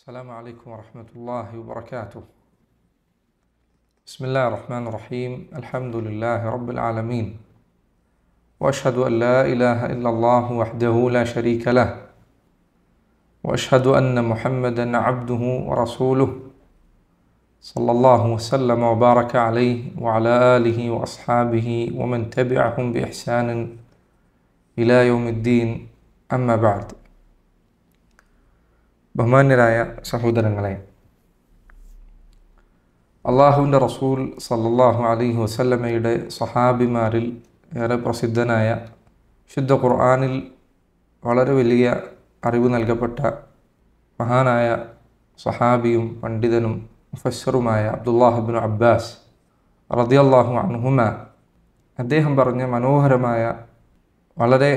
السلام عليكم ورحمة الله وبركاته. بسم الله الرحمن الرحيم، الحمد لله رب العالمين. وأشهد أن لا إله إلا الله وحده لا شريك له. وأشهد أن محمدا عبده ورسوله. صلى الله وسلم وبارك عليه وعلى آله وأصحابه ومن تبعهم بإحسان إلى يوم الدين أما بعد. ബഹുമാന്യരായ സഹോദരങ്ങളെ അള്ളാഹുവിൻ്റെ റസൂൽ സല്ലാഹു അലി വസല്ലമയുടെ സഹാബിമാരിൽ ഏറെ പ്രസിദ്ധനായ ശുദ്ധ ഖുർആാനിൽ വളരെ വലിയ അറിവ് നൽകപ്പെട്ട മഹാനായ സഹാബിയും പണ്ഡിതനും മുഫസറുമായ അബ്ദുല്ലാഹബിൻ അബ്ബാസ് അള്ളാഹു അൻഹുമ അദ്ദേഹം പറഞ്ഞ മനോഹരമായ വളരെ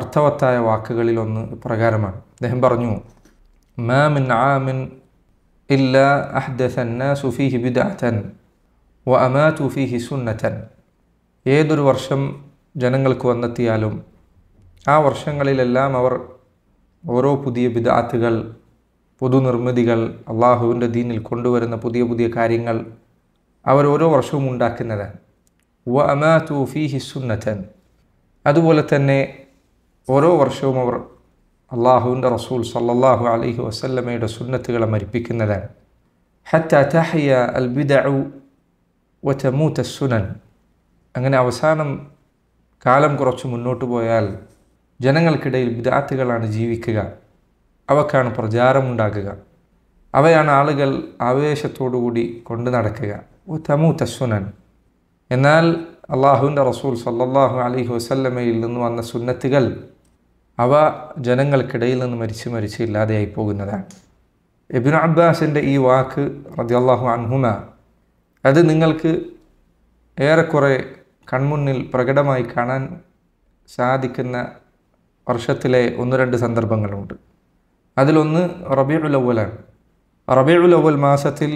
അർത്ഥവത്തായ വാക്കുകളിലൊന്ന് പ്രകാരമാണ് അദ്ദേഹം പറഞ്ഞു ما من عام إلا أحدث الناس فيه بدعة وأماتوا فيه ഏതൊരു വർഷം ജനങ്ങൾക്ക് വന്നെത്തിയാലും ആ വർഷങ്ങളിലെല്ലാം അവർ ഓരോ പുതിയ ബിദാത്തുകൾ പുതുനിർമ്മിതികൾ അള്ളാഹുവിൻ്റെ ദീനിൽ കൊണ്ടുവരുന്ന പുതിയ പുതിയ കാര്യങ്ങൾ അവർ ഓരോ വർഷവും ഉണ്ടാക്കുന്നതാണ് വ അമാ തൂഫി ഹിസുന്നറ്റൻ അതുപോലെ തന്നെ ഓരോ വർഷവും അവർ അള്ളാഹുവിൻ്റെ റസൂൽ സല്ലാഹു അലഹി വസല്ലമ്മയുടെ സുന്നത്തുകളെ മരിപ്പിക്കുന്നതാണ് ഹത്ത തഹയ അൽ ബിദു സുനൻ അങ്ങനെ അവസാനം കാലം കുറച്ച് മുന്നോട്ട് പോയാൽ ജനങ്ങൾക്കിടയിൽ വിദാത്തുകളാണ് ജീവിക്കുക അവക്കാണ് പ്രചാരമുണ്ടാകുക അവയാണ് ആളുകൾ ആവേശത്തോടുകൂടി കൊണ്ട് നടക്കുക തമൂത്ത സുനൻ എന്നാൽ അള്ളാഹുവിൻ്റെ റസൂൽ സല്ലാഹു അലഹി വസല്ലമയിൽ നിന്ന് വന്ന സുന്നത്തുകൾ അവ ജനങ്ങൾക്കിടയിൽ നിന്ന് മരിച്ച് മരിച്ച് ഇല്ലാതെയായി പോകുന്നതാണ് എബിൻ അബ്ബാസിൻ്റെ ഈ വാക്ക് റതിയല്ലാഹു അൻഹുമ അത് നിങ്ങൾക്ക് ഏറെക്കുറെ കൺമുന്നിൽ പ്രകടമായി കാണാൻ സാധിക്കുന്ന വർഷത്തിലെ ഒന്ന് രണ്ട് സന്ദർഭങ്ങളുണ്ട് അതിലൊന്ന് റബിയുലവലാണ് റബിയുലവൽ മാസത്തിൽ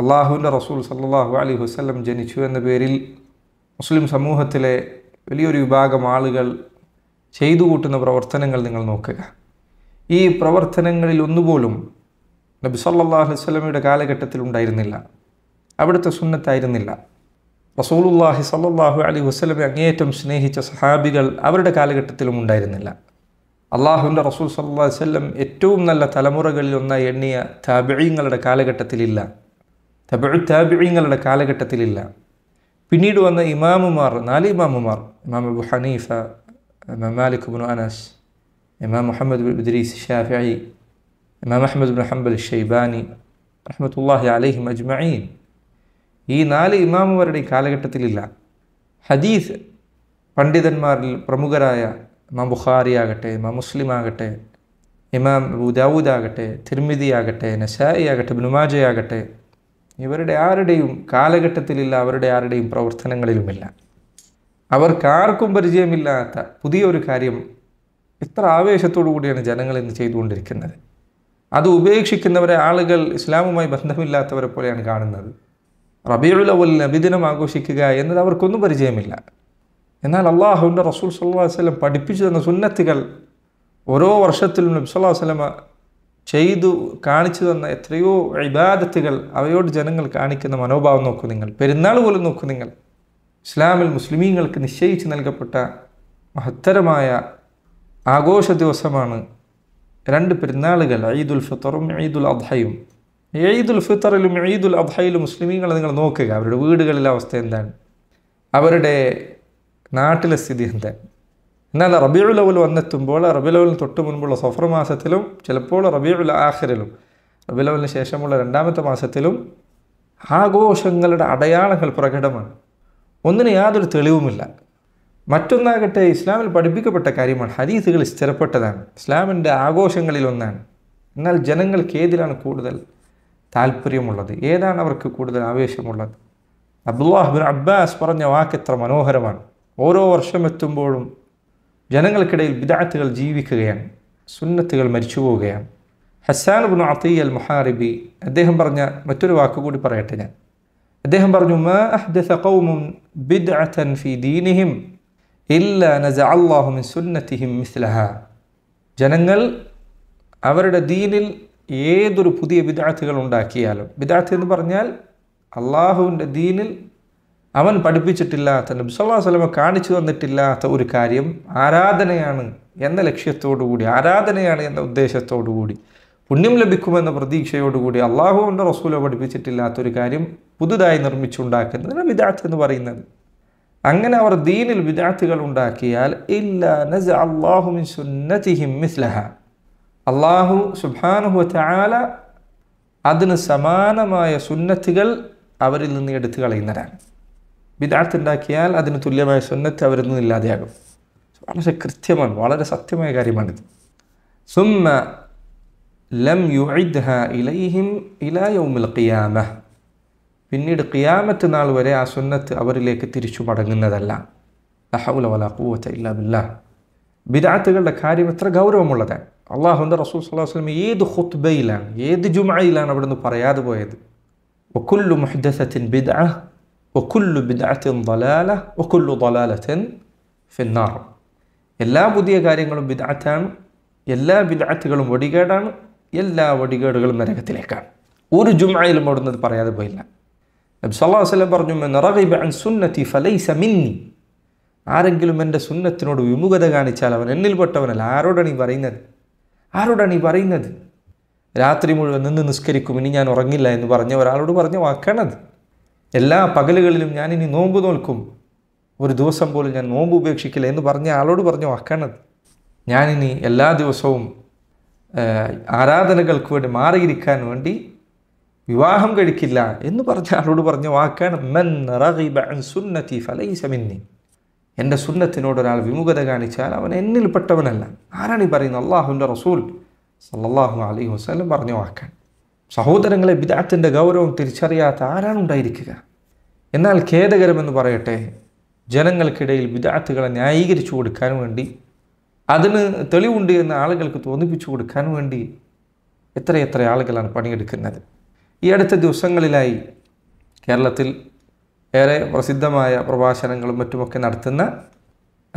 അള്ളാഹുവിൻ്റെ റസൂൽ സല്ലാഹു അലി ഹുസ്ലം ജനിച്ചു എന്ന പേരിൽ മുസ്ലിം സമൂഹത്തിലെ വലിയൊരു വിഭാഗം ആളുകൾ ചെയ്തു കൂട്ടുന്ന പ്രവർത്തനങ്ങൾ നിങ്ങൾ നോക്കുക ഈ പ്രവർത്തനങ്ങളിൽ ഒന്നുപോലും നബി സല്ലാഹു അലുസ്ലമയുടെ കാലഘട്ടത്തിൽ ഉണ്ടായിരുന്നില്ല അവിടുത്തെ സുന്നത്തായിരുന്നില്ല റസൂലുല്ലാഹി സല്ലാഹു അലി വസ്ലമെ അങ്ങേയറ്റം സ്നേഹിച്ച സഹാബികൾ അവരുടെ കാലഘട്ടത്തിലും ഉണ്ടായിരുന്നില്ല അള്ളാഹുവിൻ്റെ റസൂൽ സല്ലാ വല്ലം ഏറ്റവും നല്ല തലമുറകളിൽ ഒന്നായി എണ്ണിയ താബിഴീങ്ങളുടെ കാലഘട്ടത്തിലില്ല തബിഴ് കാലഘട്ടത്തിലില്ല പിന്നീട് വന്ന ഇമാമുമാർ നാല് ഇമാമുമാർ ഇമാം അബു ഹനീഫ إمام مالك بن أنس إمام محمد بن إدريس الشافعي إمام أحمد بن حنبل الشيباني رحمة الله عليهم أجمعين ഈ നാല് ഇമാമുമാരുടെ ഈ കാലഘട്ടത്തിലില്ല ഹദീസ് പണ്ഡിതന്മാരിൽ പ്രമുഖരായ ഇമാം ബുഖാരി ആകട്ടെ ഇമാം മുസ്ലിം ആകട്ടെ ഇമാം ദാവൂദ് ആകട്ടെ തിരുമിതി ആകട്ടെ നസായി ആകട്ടെ ബിനുമാജയാകട്ടെ ഇവരുടെ ആരുടെയും കാലഘട്ടത്തിലില്ല അവരുടെ ആരുടെയും പ്രവർത്തനങ്ങളിലുമില്ല അവർക്കാർക്കും പരിചയമില്ലാത്ത പുതിയൊരു കാര്യം ഇത്ര ആവേശത്തോടു കൂടിയാണ് ജനങ്ങൾ ഇന്ന് ചെയ്തുകൊണ്ടിരിക്കുന്നത് അത് ഉപേക്ഷിക്കുന്നവരെ ആളുകൾ ഇസ്ലാമുമായി ബന്ധമില്ലാത്തവരെ പോലെയാണ് കാണുന്നത് റബിയുള്ള അവലിന് നബിദിനം ആഘോഷിക്കുക എന്നത് അവർക്കൊന്നും പരിചയമില്ല എന്നാൽ അള്ളാഹുവിൻ്റെ റസൂൽ സല്ലാ വസ്ലം പഠിപ്പിച്ചു തന്ന സുന്നത്തുകൾ ഓരോ വർഷത്തിലും നബ്സല്ലാ വസ്ലമ ചെയ്തു കാണിച്ചു തന്ന എത്രയോ ഇബാദത്തുകൾ അവയോട് ജനങ്ങൾ കാണിക്കുന്ന മനോഭാവം നോക്കൂ നിങ്ങൾ പെരുന്നാൾ പോലും നോക്കൂ നിങ്ങൾ ഇസ്ലാമിൽ മുസ്ലിമീങ്ങൾക്ക് നിശ്ചയിച്ച് നൽകപ്പെട്ട മഹത്തരമായ ആഘോഷ ദിവസമാണ് രണ്ട് പെരുന്നാളുകൾ ഈദുൽ ഫിത്തറും ഈദുൽ അദ്ഹയും ഈദുൽ ഫിത്തറിലും ഈദുൽ അദ്ഹയിലും മുസ്ലിമീങ്ങളെ നിങ്ങൾ നോക്കുക അവരുടെ വീടുകളിലെ അവസ്ഥ എന്താണ് അവരുടെ നാട്ടിലെ സ്ഥിതി എന്താണ് എന്നാൽ റബിയുൽ അവൽ വന്നെത്തുമ്പോൾ റബിയുലവലിന് തൊട്ട് മുൻപുള്ള സഫർ മാസത്തിലും ചിലപ്പോൾ റബിയുൽ ആഖിറിലും റബിയുലവലിന് ശേഷമുള്ള രണ്ടാമത്തെ മാസത്തിലും ആഘോഷങ്ങളുടെ അടയാളങ്ങൾ പ്രകടമാണ് ഒന്നിന് യാതൊരു തെളിവുമില്ല മറ്റൊന്നാകട്ടെ ഇസ്ലാമിൽ പഠിപ്പിക്കപ്പെട്ട കാര്യമാണ് ഹദീസുകൾ സ്ഥിരപ്പെട്ടതാണ് ഇസ്ലാമിൻ്റെ ആഘോഷങ്ങളിലൊന്നാണ് എന്നാൽ ജനങ്ങൾക്ക് ഏതിലാണ് കൂടുതൽ താല്പര്യമുള്ളത് ഏതാണ് അവർക്ക് കൂടുതൽ ആവേശമുള്ളത് അബ്ദുല്ലാഹിബിൻ അബ്ബാസ് പറഞ്ഞ വാക്ക് എത്ര മനോഹരമാണ് ഓരോ വർഷം എത്തുമ്പോഴും ജനങ്ങൾക്കിടയിൽ ബിദാത്തുകൾ ജീവിക്കുകയാണ് സുന്നത്തുകൾ മരിച്ചു പോവുകയാണ് ഹസാൻ ബിൻ അത്തീ അൽ മുഹാറിബി അദ്ദേഹം പറഞ്ഞ മറ്റൊരു വാക്കുകൂടി പറയട്ടെ ഞാൻ അദ്ദേഹം പറഞ്ഞു മാ ഖൗമുൻ ബിദ്അതൻ ദീനിഹിം അല്ലാഹു സുന്നത്തിഹിം ജനങ്ങൾ അവരുടെ ദീനിൽ ഏതൊരു പുതിയ വിദാർത്ഥികൾ ഉണ്ടാക്കിയാലും വിദാർത്ഥി എന്ന് പറഞ്ഞാൽ അള്ളാഹുവിൻ്റെ ദീനിൽ അവൻ പഠിപ്പിച്ചിട്ടില്ലാത്ത നബി സ്വലമ കാണിച്ചു തന്നിട്ടില്ലാത്ത ഒരു കാര്യം ആരാധനയാണ് എന്ന ലക്ഷ്യത്തോടു കൂടി ആരാധനയാണ് എന്ന ഉദ്ദേശത്തോടു കൂടി പുണ്യം ലഭിക്കുമെന്ന പ്രതീക്ഷയോടുകൂടി അള്ളാഹുവിൻ്റെ റസൂലോ പഠിപ്പിച്ചിട്ടില്ലാത്തൊരു കാര്യം പുതുതായി നിർമ്മിച്ചുണ്ടാക്കുന്നതിന് വിദാത്ത് എന്ന് പറയുന്നത് അങ്ങനെ അവർ ദീനിൽ വിദാത്തുകൾ ഉണ്ടാക്കിയാൽ ഇല്ല സുന്നത്തിഹിം അള്ളാഹു സുബാനുഹു ചാല അതിന് സമാനമായ സുന്നത്തുകൾ അവരിൽ നിന്ന് എടുത്തു കളയുന്നതാണ് വിദാത്ത് ഉണ്ടാക്കിയാൽ അതിന് തുല്യമായ സുന്നത്ത് അവരിൽ നിന്ന് ഇല്ലാതെയാകും വളരെ കൃത്യമാണ് വളരെ സത്യമായ കാര്യമാണിത് സുമ്മ ലം യുഇദ്ഹ ഇലൈഹിം ഇലാ യൗമിൽ ഖിയാമ പിന്നീട് ഖിയാമത്ത് നാൾ വരെ ആ സുന്നത്ത് അവരിലേക്ക് തിരിച്ചു മടങ്ങുന്നതല്ല ലഹൗല വല ഖുവത ഇല്ലാ ബില്ലാ ബിദാത്തുകളുടെ കാര്യം എത്ര ഗൗരവമുള്ളതാണ് അള്ളാഹുൻ്റെ റസൂൽ സല്ലാഹു വസ്ലം ഏത് ഹുത്ബയിലാണ് ഏത് ജുമയിലാണ് അവിടുന്ന് പറയാതെ പോയത് ഒക്കുല്ലു മുഹദസത്തിൻ ബിദ ഒക്കുല്ലു ബിദാത്തിൻ ദലാല ഒക്കുല്ലു ദലാലത്തിൻ ഫിന്നാർ എല്ലാ പുതിയ കാര്യങ്ങളും ബിദാത്താണ് എല്ലാ ബിദാത്തുകളും ഒടികേടാണ് എല്ലാ വടികേടുകളും നരകത്തിലേക്കാണ് ഒരു ജുമായിലും ഓടുന്നത് പറയാതെ പോയില്ല നബി സല്ലാ വസ്ലം പറഞ്ഞു സുന്നത്തി ഫലൈസ മിന്നി ആരെങ്കിലും എൻ്റെ സുന്നത്തിനോട് വിമുഖത കാണിച്ചാൽ അവൻ എന്നിൽപ്പെട്ടവനല്ല ആരോടാണ് ഈ പറയുന്നത് ആരോടാണ് ഈ പറയുന്നത് രാത്രി മുഴുവൻ നിന്ന് നിസ്കരിക്കും ഇനി ഞാൻ ഉറങ്ങില്ല എന്ന് പറഞ്ഞ ഒരാളോട് പറഞ്ഞ വാക്കാണത് എല്ലാ പകലുകളിലും ഞാൻ ഇനി നോമ്പ് നോൽക്കും ഒരു ദിവസം പോലും ഞാൻ നോമ്പ് ഉപേക്ഷിക്കില്ല എന്ന് പറഞ്ഞ ആളോട് പറഞ്ഞ വാക്കാണത് ഞാനിനി എല്ലാ ദിവസവും ആരാധനകൾക്ക് വേണ്ടി മാറിയിരിക്കാൻ വേണ്ടി വിവാഹം കഴിക്കില്ല എന്ന് പറഞ്ഞ ആളോട് പറഞ്ഞ വാക്കാണ് മൻ സുന്നത്തി ഫലൈ സമിന്നി എൻ്റെ സുന്നത്തിനോട് ഒരാൾ വിമുഖത കാണിച്ചാൽ അവൻ എന്നിൽപ്പെട്ടവനല്ല ആരാണ് ഈ പറയുന്നത് അള്ളാഹുവിൻ്റെ റസൂൽ സല്ലാഹു അലൈഹി വസ്ലം പറഞ്ഞ വാക്കാണ് സഹോദരങ്ങളെ ബിദാത്തിൻ്റെ ഗൗരവം തിരിച്ചറിയാത്ത ആരാണ് ഉണ്ടായിരിക്കുക എന്നാൽ ഖേദകരമെന്ന് പറയട്ടെ ജനങ്ങൾക്കിടയിൽ ബിദാത്തുകളെ ന്യായീകരിച്ചു കൊടുക്കാൻ വേണ്ടി അതിന് തെളിവുണ്ട് എന്ന് ആളുകൾക്ക് തോന്നിപ്പിച്ചു കൊടുക്കാൻ വേണ്ടി എത്രയെത്ര ആളുകളാണ് പണിയെടുക്കുന്നത് ഈ അടുത്ത ദിവസങ്ങളിലായി കേരളത്തിൽ ഏറെ പ്രസിദ്ധമായ പ്രഭാഷണങ്ങളും മറ്റുമൊക്കെ നടത്തുന്ന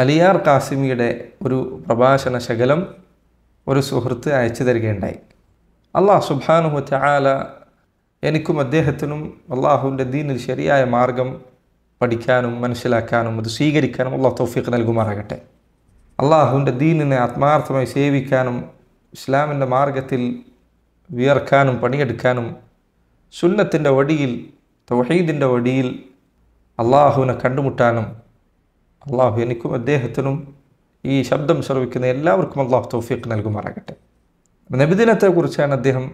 അലിയാർ കാസിമിയുടെ ഒരു പ്രഭാഷണ ശകലം ഒരു സുഹൃത്ത് അയച്ചു തരികയുണ്ടായി അള്ളാഹ് സുബാനു ചാല എനിക്കും അദ്ദേഹത്തിനും അള്ളാഹുവിൻ്റെ ദീനിൽ ശരിയായ മാർഗം പഠിക്കാനും മനസ്സിലാക്കാനും അത് സ്വീകരിക്കാനും അള്ളാഹ് തൗഫീഖ് നൽകുമാറാകട്ടെ അള്ളാഹുവിൻ്റെ ദീനിനെ ആത്മാർത്ഥമായി സേവിക്കാനും ഇസ്ലാമിൻ്റെ മാർഗത്തിൽ വിയർക്കാനും പണിയെടുക്കാനും സുന്നത്തിൻ്റെ വടിയിൽ തൊഹീദിൻ്റെ വടിയിൽ അള്ളാഹുവിനെ കണ്ടുമുട്ടാനും അള്ളാഹു എനിക്കും അദ്ദേഹത്തിനും ഈ ശബ്ദം ശ്രവിക്കുന്ന എല്ലാവർക്കും അള്ളാഹു തൗഫീഖ് നൽകുമാറാകട്ടെ നബിദിനത്തെക്കുറിച്ചാണ് അദ്ദേഹം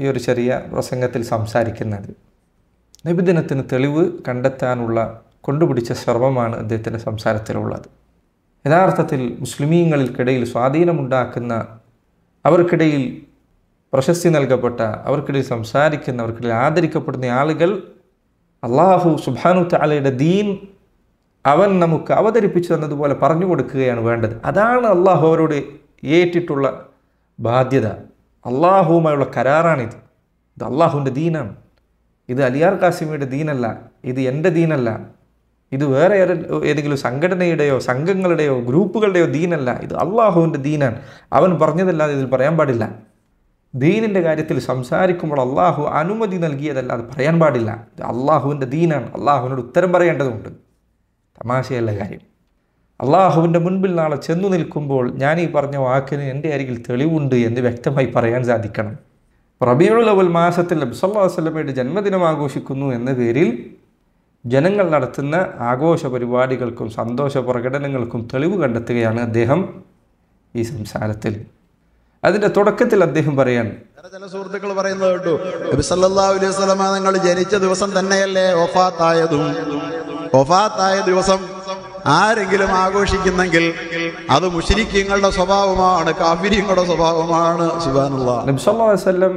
ഈ ഒരു ചെറിയ പ്രസംഗത്തിൽ സംസാരിക്കുന്നത് നബിദിനത്തിന് തെളിവ് കണ്ടെത്താനുള്ള കൊണ്ടുപിടിച്ച ശ്രമമാണ് അദ്ദേഹത്തിൻ്റെ സംസാരത്തിലുള്ളത് യഥാർത്ഥത്തിൽ മുസ്ലിമീങ്ങൾക്കിടയിൽ സ്വാധീനമുണ്ടാക്കുന്ന അവർക്കിടയിൽ പ്രശസ്തി നൽകപ്പെട്ട അവർക്കിടയിൽ സംസാരിക്കുന്ന അവർക്കിടയിൽ ആദരിക്കപ്പെടുന്ന ആളുകൾ അള്ളാഹു സുബാനു താലയുടെ ദീൻ അവൻ നമുക്ക് അവതരിപ്പിച്ചു തന്നതുപോലെ പറഞ്ഞു കൊടുക്കുകയാണ് വേണ്ടത് അതാണ് അള്ളാഹു അവരോട് ഏറ്റിട്ടുള്ള ബാധ്യത അള്ളാഹുവുമായുള്ള കരാറാണിത് ഇത് അള്ളാഹുവിൻ്റെ ദീനാണ് ഇത് അലിയാർ കാസിമിയുടെ ദീനല്ല ഇത് എൻ്റെ ദീനല്ല ഇത് വേറെ ഏതെങ്കിലും സംഘടനയുടെയോ സംഘങ്ങളുടെയോ ഗ്രൂപ്പുകളുടെയോ ദീനല്ല ഇത് അള്ളാഹുവിൻ്റെ ദീനാണ് അവൻ പറഞ്ഞതല്ലാതെ ഇതിൽ പറയാൻ പാടില്ല ദീനിൻ്റെ കാര്യത്തിൽ സംസാരിക്കുമ്പോൾ അള്ളാഹു അനുമതി നൽകിയതല്ലാതെ പറയാൻ പാടില്ല ഇത് അള്ളാഹുവിൻ്റെ ദീനാണ് അള്ളാഹുവിനോട് ഉത്തരം പറയേണ്ടതുണ്ട് തമാശയല്ല കാര്യം അള്ളാഹുവിൻ്റെ മുൻപിൽ നാളെ ചെന്നു നിൽക്കുമ്പോൾ ഞാൻ ഈ പറഞ്ഞ വാക്കിന് എൻ്റെ അരികിൽ തെളിവുണ്ട് എന്ന് വ്യക്തമായി പറയാൻ സാധിക്കണം റബിയുൾ അവൽ മാസത്തിൽ അബ്സല്ലാ വസ്ലമയുടെ ജന്മദിനം ആഘോഷിക്കുന്നു എന്ന പേരിൽ ജനങ്ങൾ നടത്തുന്ന ആഘോഷ പരിപാടികൾക്കും സന്തോഷ പ്രകടനങ്ങൾക്കും തെളിവ് കണ്ടെത്തുകയാണ് അദ്ദേഹം ഈ സംസാരത്തിൽ അതിന്റെ തുടക്കത്തിൽ അദ്ദേഹം പറയാണ് ചില സുഹൃത്തുക്കൾ പറയുന്നത് കേട്ടു സല്ലല്ലാഹു അലൈഹി വസല്ലമ നിങ്ങൾ ജനിച്ച ദിവസം തന്നെയല്ലേ ഒഫാത്തായതും ഒഫാത്തായ ദിവസം ആരെങ്കിലും ആഘോഷിക്കുന്നെങ്കിൽ അത് മുശ്രിക്കുകളുടെ സ്വഭാവമാണ് കാഫിരിങ്ങളുടെ സ്വഭാവമാണ് സുബാനുള്ള അലൈഹി വസ്ലം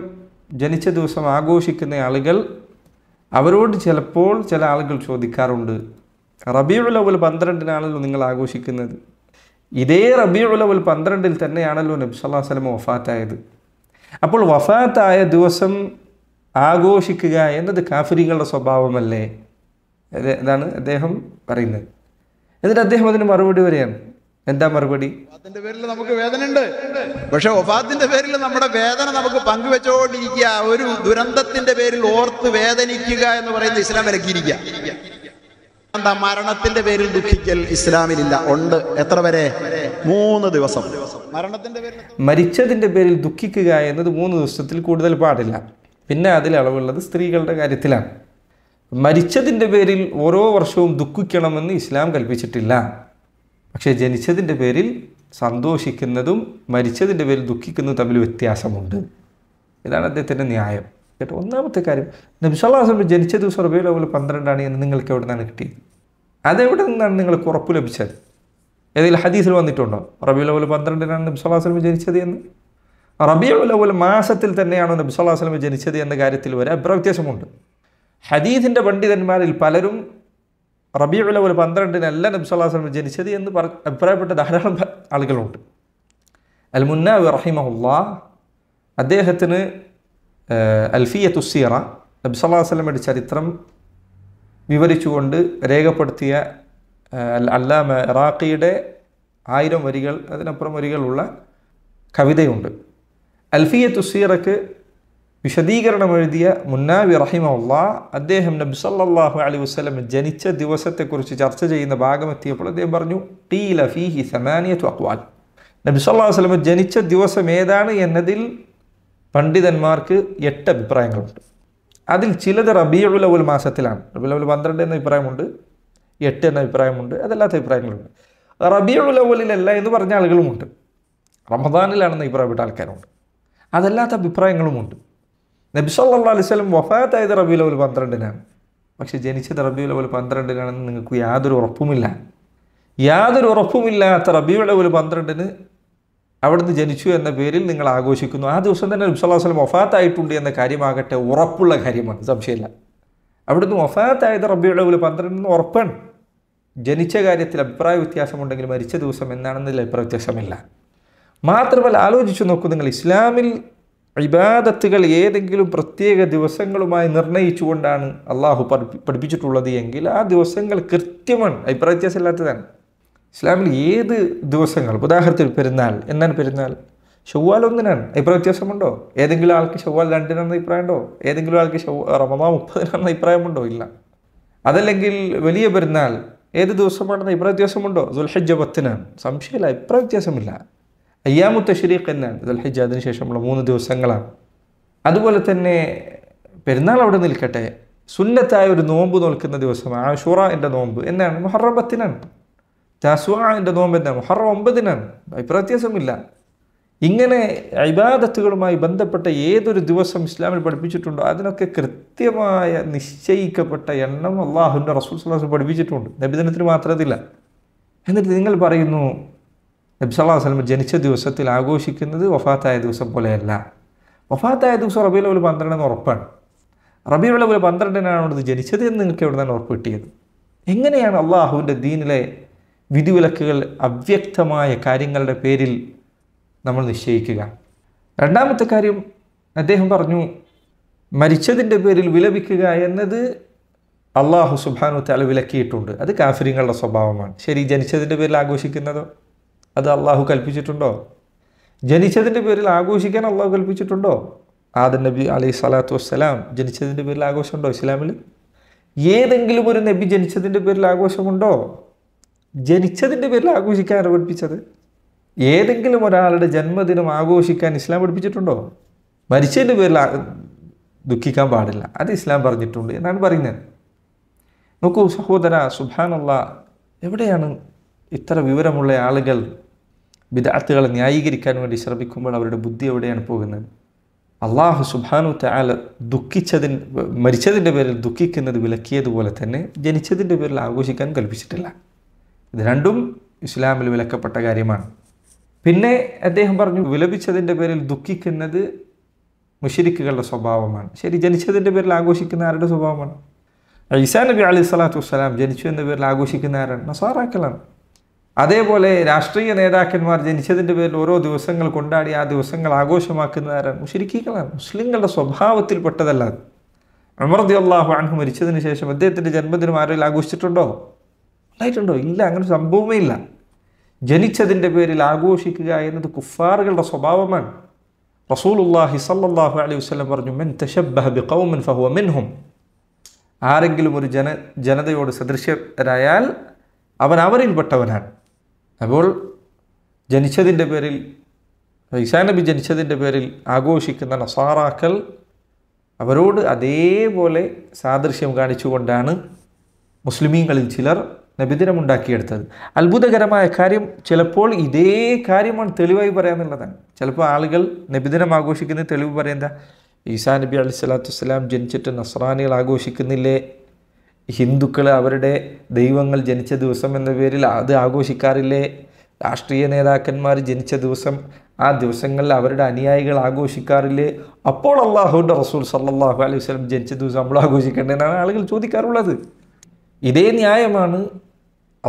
ജനിച്ച ദിവസം ആഘോഷിക്കുന്ന ആളുകൾ അവരോട് ചിലപ്പോൾ ചില ആളുകൾ ചോദിക്കാറുണ്ട് റബിയുലവൽ പന്ത്രണ്ടിനാണല്ലോ നിങ്ങൾ ആഘോഷിക്കുന്നത് ഇതേ റബിയുലവൽ പന്ത്രണ്ടിൽ തന്നെയാണല്ലോ നബ്സല്ലാ സ്വലം വഫാത്തായത് അപ്പോൾ വഫാത്തായ ദിവസം ആഘോഷിക്കുക എന്നത് കാഫിരികളുടെ സ്വഭാവമല്ലേ അതാണ് അദ്ദേഹം പറയുന്നത് എന്നിട്ട് അദ്ദേഹം അതിന് മറുപടി വരെയാണ് എന്താ മറുപടി പേരിൽ നമുക്ക് വേദനയുണ്ട് പക്ഷെ ഒഫാത്തിന്റെ പേരിൽ നമ്മുടെ വേദന നമുക്ക് പങ്കുവെച്ചോണ്ടിരിക്കുക ഒരു ദുരന്തത്തിന്റെ പേരിൽ ഓർത്ത് വേദനിക്കുക എന്ന് പറയുന്നത് ഇസ്ലാം വിലക്കിയിരിക്കുക എന്താ മരണത്തിന്റെ പേരിൽ ദുഃഖിക്കൽ ഇസ്ലാമിലില്ല ഉണ്ട് എത്ര വരെ മൂന്ന് ദിവസം മരണത്തിന്റെ പേരിൽ മരിച്ചതിന്റെ പേരിൽ ദുഃഖിക്കുക എന്നത് മൂന്ന് ദിവസത്തിൽ കൂടുതൽ പാടില്ല പിന്നെ അതിൽ അളവുള്ളത് സ്ത്രീകളുടെ കാര്യത്തിലാണ് മരിച്ചതിൻ്റെ പേരിൽ ഓരോ വർഷവും ദുഃഖിക്കണമെന്ന് ഇസ്ലാം കൽപ്പിച്ചിട്ടില്ല പക്ഷേ ജനിച്ചതിൻ്റെ പേരിൽ സന്തോഷിക്കുന്നതും മരിച്ചതിൻ്റെ പേരിൽ ദുഃഖിക്കുന്നതും തമ്മിൽ വ്യത്യാസമുണ്ട് ഇതാണ് അദ്ദേഹത്തിൻ്റെ ന്യായം കേട്ടോ ഒന്നാമത്തെ കാര്യം നബ്സല്ലാസം ജനിച്ച ദിവസം റബിയുൽ അവൽ പന്ത്രണ്ടാണ് എന്ന് നിങ്ങൾക്ക് എവിടെ നിന്നാണ് കിട്ടിയത് അതെവിടെ നിന്നാണ് നിങ്ങൾക്ക് ഉറപ്പ് ലഭിച്ചത് ഏതെങ്കിലും ഹദീസിൽ വന്നിട്ടുണ്ടോ റബിയുൽ അവൽ പന്ത്രണ്ടിനാണ് നബ്സല്ലാസ്ലം ജനിച്ചത് എന്ന് റബിയുൽ അവൽ മാസത്തിൽ തന്നെയാണോ നബ്സല്ലാസ്ലം ജനിച്ചത് എന്ന കാര്യത്തിൽ വരെ അഭിപ്രായ വ്യത്യാസമുണ്ട് ഹദീസിൻ്റെ പണ്ഡിതന്മാരിൽ പലരും റബിയുള്ള ഒരു പന്ത്രണ്ടിന് എല്ലാ നബ്സല്ലാസ്ലം ജനിച്ചത് എന്ന് പറ അഭിപ്രായപ്പെട്ട ധാരാളം ആളുകളുണ്ട് അൽ മുന്ന റഹിമഹുല്ലാ അദ്ദേഹത്തിന് അൽഫിയ തുസീറ നബ്സല്ലാസ്ലമയുടെ ചരിത്രം വിവരിച്ചുകൊണ്ട് രേഖപ്പെടുത്തിയ അല്ലാമ ഇറാഖിയുടെ ആയിരം വരികൾ അതിനപ്പുറം വരികളുള്ള കവിതയുണ്ട് അൽഫിയ തുസീറക്ക് വിശദീകരണം എഴുതിയ മുന്നാബി റഹിമുള്ള അദ്ദേഹം നബി സല്ലാഹു അലി വസ്ലം ജനിച്ച ദിവസത്തെക്കുറിച്ച് ചർച്ച ചെയ്യുന്ന ഭാഗം എത്തിയപ്പോൾ അദ്ദേഹം പറഞ്ഞു ടീല ഫീഹി സമാനിയത്തു അക്വാൽ നബി സല്ലാഹു വസ്ലമ ജനിച്ച ദിവസം ഏതാണ് എന്നതിൽ പണ്ഡിതന്മാർക്ക് എട്ട് അഭിപ്രായങ്ങളുണ്ട് അതിൽ ചിലത് റബിയുൽ അവൽ മാസത്തിലാണ് റബിയുൽ അവൽ പന്ത്രണ്ട് എന്ന അഭിപ്രായമുണ്ട് എട്ട് എന്ന അഭിപ്രായമുണ്ട് അതല്ലാത്ത അഭിപ്രായങ്ങളുണ്ട് റബിയുൽ അവലിലല്ല എന്ന് പറഞ്ഞ ആളുകളുമുണ്ട് റമദാനിലാണെന്ന് അഭിപ്രായപ്പെട്ട ആൾക്കാരുണ്ട് അതല്ലാത്ത അഭിപ്രായങ്ങളുമുണ്ട് നബി അലൈഹി സ്വലം വഫാത്തായത് റബിയുൽ അവൽ പന്ത്രണ്ടിനാണ് പക്ഷെ ജനിച്ചത് റബിയുൽ അവൽ പന്ത്രണ്ടിനാണെന്ന് നിങ്ങൾക്ക് യാതൊരു ഉറപ്പുമില്ല യാതൊരു ഉറപ്പുമില്ലാത്ത റബിയുടെ ഒരു പന്ത്രണ്ടിന് അവിടുന്ന് ജനിച്ചു എന്ന പേരിൽ നിങ്ങൾ ആഘോഷിക്കുന്നു ആ ദിവസം തന്നെ നബ്സല്ലാ വസ്ലം വഫാത്തായിട്ടുണ്ട് എന്ന കാര്യമാകട്ടെ ഉറപ്പുള്ള കാര്യമാണ് സംശയമില്ല അവിടുന്ന് വഫാത്തായത് റബിയുടെ ഒരു പന്ത്രണ്ടിന് ഉറപ്പാണ് ജനിച്ച കാര്യത്തിൽ അഭിപ്രായ വ്യത്യാസമുണ്ടെങ്കിൽ മരിച്ച ദിവസം എന്നാണെന്നതിൽ അഭിപ്രായ വ്യത്യാസമില്ല മാത്രമല്ല ആലോചിച്ച് നോക്കൂ നിങ്ങൾ ഇസ്ലാമിൽ ഇബാദത്തുകൾ ഏതെങ്കിലും പ്രത്യേക ദിവസങ്ങളുമായി നിർണയിച്ചുകൊണ്ടാണ് അള്ളാഹു പഠിപ്പിച്ചിട്ടുള്ളത് എങ്കിൽ ആ ദിവസങ്ങൾ കൃത്യമാണ് അഭിപ്രായവ്യത്യാസമില്ലാത്തതാണ് ഇസ്ലാമിൽ ഏത് ദിവസങ്ങൾ ഉദാഹരണത്തിൽ പെരുന്നാൾ എന്നാണ് പെരുന്നാൾ ഷവ്വാൽ ഒന്നിനാണ് അഭിപ്രായ വ്യത്യാസമുണ്ടോ ഏതെങ്കിലും ആൾക്ക് ഷവ്വാൽ അഭിപ്രായം ഉണ്ടോ ഏതെങ്കിലും ആൾക്ക് ഷവ് റമമാ മുപ്പതിനാണെന്ന് അഭിപ്രായമുണ്ടോ ഇല്ല അതല്ലെങ്കിൽ വലിയ പെരുന്നാൾ ഏത് ദിവസമാണെന്ന് അഭിപ്രായ വ്യത്യാസമുണ്ടോ ദുൽഹജ്ജ പത്തിനാണ് സംശയമില്ല അഭിപ്രായ വ്യത്യാസമില്ല അയ്യാമു തഷരീഖ് എന്നാണ് അതിന് ശേഷമുള്ള മൂന്ന് ദിവസങ്ങളാണ് അതുപോലെ തന്നെ പെരുന്നാൾ അവിടെ നിൽക്കട്ടെ സുന്നത്തായ ഒരു നോമ്പ് നോൽക്കുന്ന ദിവസമാണ് ആഷൂറ എൻ്റെ നോമ്പ് എന്നാണ് മുഹറബത്തിനാണ് ജാസുവ എൻ്റെ നോമ്പ് എന്നാണ് മുഹറ ഒമ്പതിനാണ് വ്യത്യാസമില്ല ഇങ്ങനെ അഭിബാദത്തുകളുമായി ബന്ധപ്പെട്ട ഏതൊരു ദിവസം ഇസ്ലാമിൽ പഠിപ്പിച്ചിട്ടുണ്ടോ അതിനൊക്കെ കൃത്യമായ നിശ്ചയിക്കപ്പെട്ട എണ്ണം അള്ളാഹുവിൻ്റെ റസൂൽ സ്വലാസ് പഠിപ്പിച്ചിട്ടുണ്ട് നബിദിനത്തിന് മാത്രമല്ല എന്നിട്ട് നിങ്ങൾ പറയുന്നു നബ്സല്ലാ വസ്ലമ ജനിച്ച ദിവസത്തിൽ ആഘോഷിക്കുന്നത് വഫാത്തായ ദിവസം പോലെയല്ല വഫാത്തായ ദിവസം റബിയുള്ള ഒരു പന്ത്രണ്ടെന്ന് ഉറപ്പാണ് റബി ഒരു പന്ത്രണ്ടിനാണ് ഇത് ജനിച്ചത് എന്ന് നിങ്ങൾക്ക് എവിടെ നിന്നാണ് ഉറപ്പ് കിട്ടിയത് എങ്ങനെയാണ് അള്ളാഹുവിൻ്റെ ദീനിലെ വിധിവിലക്കുകൾ അവ്യക്തമായ കാര്യങ്ങളുടെ പേരിൽ നമ്മൾ നിശ്ചയിക്കുക രണ്ടാമത്തെ കാര്യം അദ്ദേഹം പറഞ്ഞു മരിച്ചതിൻ്റെ പേരിൽ വിലപിക്കുക എന്നത് അള്ളാഹു സുബാനു തല വിലക്കിയിട്ടുണ്ട് അത് കാഫര്യങ്ങളുടെ സ്വഭാവമാണ് ശരി ജനിച്ചതിൻ്റെ പേരിൽ ആഘോഷിക്കുന്നതോ അത് അള്ളാഹു കൽപ്പിച്ചിട്ടുണ്ടോ ജനിച്ചതിൻ്റെ പേരിൽ ആഘോഷിക്കാൻ അള്ളാഹു കൽപ്പിച്ചിട്ടുണ്ടോ ആദൻ നബി അലൈഹി സ്വലാത്തു വസ്സലാം ജനിച്ചതിൻ്റെ പേരിൽ ആഘോഷമുണ്ടോ ഇസ്ലാമിൽ ഏതെങ്കിലും ഒരു നബി ജനിച്ചതിൻ്റെ പേരിൽ ആഘോഷമുണ്ടോ ജനിച്ചതിൻ്റെ പേരിൽ ആഘോഷിക്കാൻ പഠിപ്പിച്ചത് ഏതെങ്കിലും ഒരാളുടെ ജന്മദിനം ആഘോഷിക്കാൻ ഇസ്ലാം പഠിപ്പിച്ചിട്ടുണ്ടോ മരിച്ചതിൻ്റെ പേരിൽ ദുഃഖിക്കാൻ പാടില്ല അത് ഇസ്ലാം പറഞ്ഞിട്ടുണ്ട് എന്നാണ് പറയുന്നത് നോക്കൂ സഹോദര സുഹാനുള്ള എവിടെയാണ് ഇത്ര വിവരമുള്ള ആളുകൾ വിദാർത്ഥികളെ ന്യായീകരിക്കാൻ വേണ്ടി ശ്രമിക്കുമ്പോൾ അവരുടെ ബുദ്ധി എവിടെയാണ് പോകുന്നത് അള്ളാഹു സുബാനു താല ദുഃഖിച്ചതിന് മരിച്ചതിൻ്റെ പേരിൽ ദുഃഖിക്കുന്നത് വിലക്കിയതുപോലെ തന്നെ ജനിച്ചതിൻ്റെ പേരിൽ ആഘോഷിക്കാൻ കൽപ്പിച്ചിട്ടില്ല ഇത് രണ്ടും ഇസ്ലാമിൽ വിലക്കപ്പെട്ട കാര്യമാണ് പിന്നെ അദ്ദേഹം പറഞ്ഞു വിലപിച്ചതിൻ്റെ പേരിൽ ദുഃഖിക്കുന്നത് മുഷിരിക്കുകളുടെ സ്വഭാവമാണ് ശരി ജനിച്ചതിൻ്റെ പേരിൽ ആഘോഷിക്കുന്ന ആരുടെ സ്വഭാവമാണ് ഈസാ നബി അലൈഹി സ്വലാത്തു വസ്സലാം ജനിച്ചു എന്ന പേരിൽ ആഘോഷിക്കുന്ന ആരാണ് നസാറാക്കലാണ് അതേപോലെ രാഷ്ട്രീയ നേതാക്കന്മാർ ജനിച്ചതിൻ്റെ പേരിൽ ഓരോ ദിവസങ്ങൾ കൊണ്ടാടി ആ ദിവസങ്ങൾ ആഘോഷമാക്കുന്നവരാണ് മുഷരിക്കീകളാണ് മുസ്ലിങ്ങളുടെ സ്വഭാവത്തിൽപ്പെട്ടതല്ല അമർദി അള്ളാഹു അൻഹു മരിച്ചതിന് ശേഷം അദ്ദേഹത്തിൻ്റെ ജന്മദിനം ആരെങ്കിലും ആഘോഷിച്ചിട്ടുണ്ടോ ഉണ്ടായിട്ടുണ്ടോ ഇല്ല അങ്ങനെ സംഭവമേ ഇല്ല ജനിച്ചതിൻ്റെ പേരിൽ ആഘോഷിക്കുക എന്നത് കുഫാറുകളുടെ സ്വഭാവമാണ് റസൂലുല്ലാഹി സല്ലാഹു അലൈഹി വസ്ലം പറഞ്ഞു മെൻ തഷബ്ബഹബി കൗമൻ ഫഹുവ മിൻഹും ആരെങ്കിലും ഒരു ജന ജനതയോട് സദൃശ്യരായാൽ അവൻ അവരിൽപ്പെട്ടവനാണ് അപ്പോൾ ജനിച്ചതിൻ്റെ പേരിൽ ഈസാ നബി ജനിച്ചതിൻ്റെ പേരിൽ ആഘോഷിക്കുന്ന നസാറാക്കൾ അവരോട് അതേപോലെ സാദൃശ്യം കാണിച്ചുകൊണ്ടാണ് മുസ്ലിമീങ്ങളിൽ ചിലർ നബിദിനമുണ്ടാക്കിയെടുത്തത് അത്ഭുതകരമായ കാര്യം ചിലപ്പോൾ ഇതേ കാര്യമാണ് തെളിവായി പറയാമെന്നുള്ളതാണ് ചിലപ്പോൾ ആളുകൾ നബിദിനം ആഘോഷിക്കുന്ന തെളിവ് പറയുന്ന ഈസാ നബി അലൈഹി സ്വലാത്തു വസ്സലാം ജനിച്ചിട്ട് നസ്രാനികൾ ആഘോഷിക്കുന്നില്ലേ ഹിന്ദുക്കൾ അവരുടെ ദൈവങ്ങൾ ജനിച്ച ദിവസം എന്ന പേരിൽ അത് ആഘോഷിക്കാറില്ലേ രാഷ്ട്രീയ നേതാക്കന്മാർ ജനിച്ച ദിവസം ആ ദിവസങ്ങളിൽ അവരുടെ അനുയായികൾ ആഘോഷിക്കാറില്ലേ അപ്പോൾ അള്ളാഹുവിൻ്റെ റസൂൽ സല്ലാഹു അലൈഹി വസ്ലം ജനിച്ച ദിവസം നമ്മൾ ആഘോഷിക്കേണ്ടതെന്നാണ് ആളുകൾ ചോദിക്കാറുള്ളത് ഇതേ ന്യായമാണ്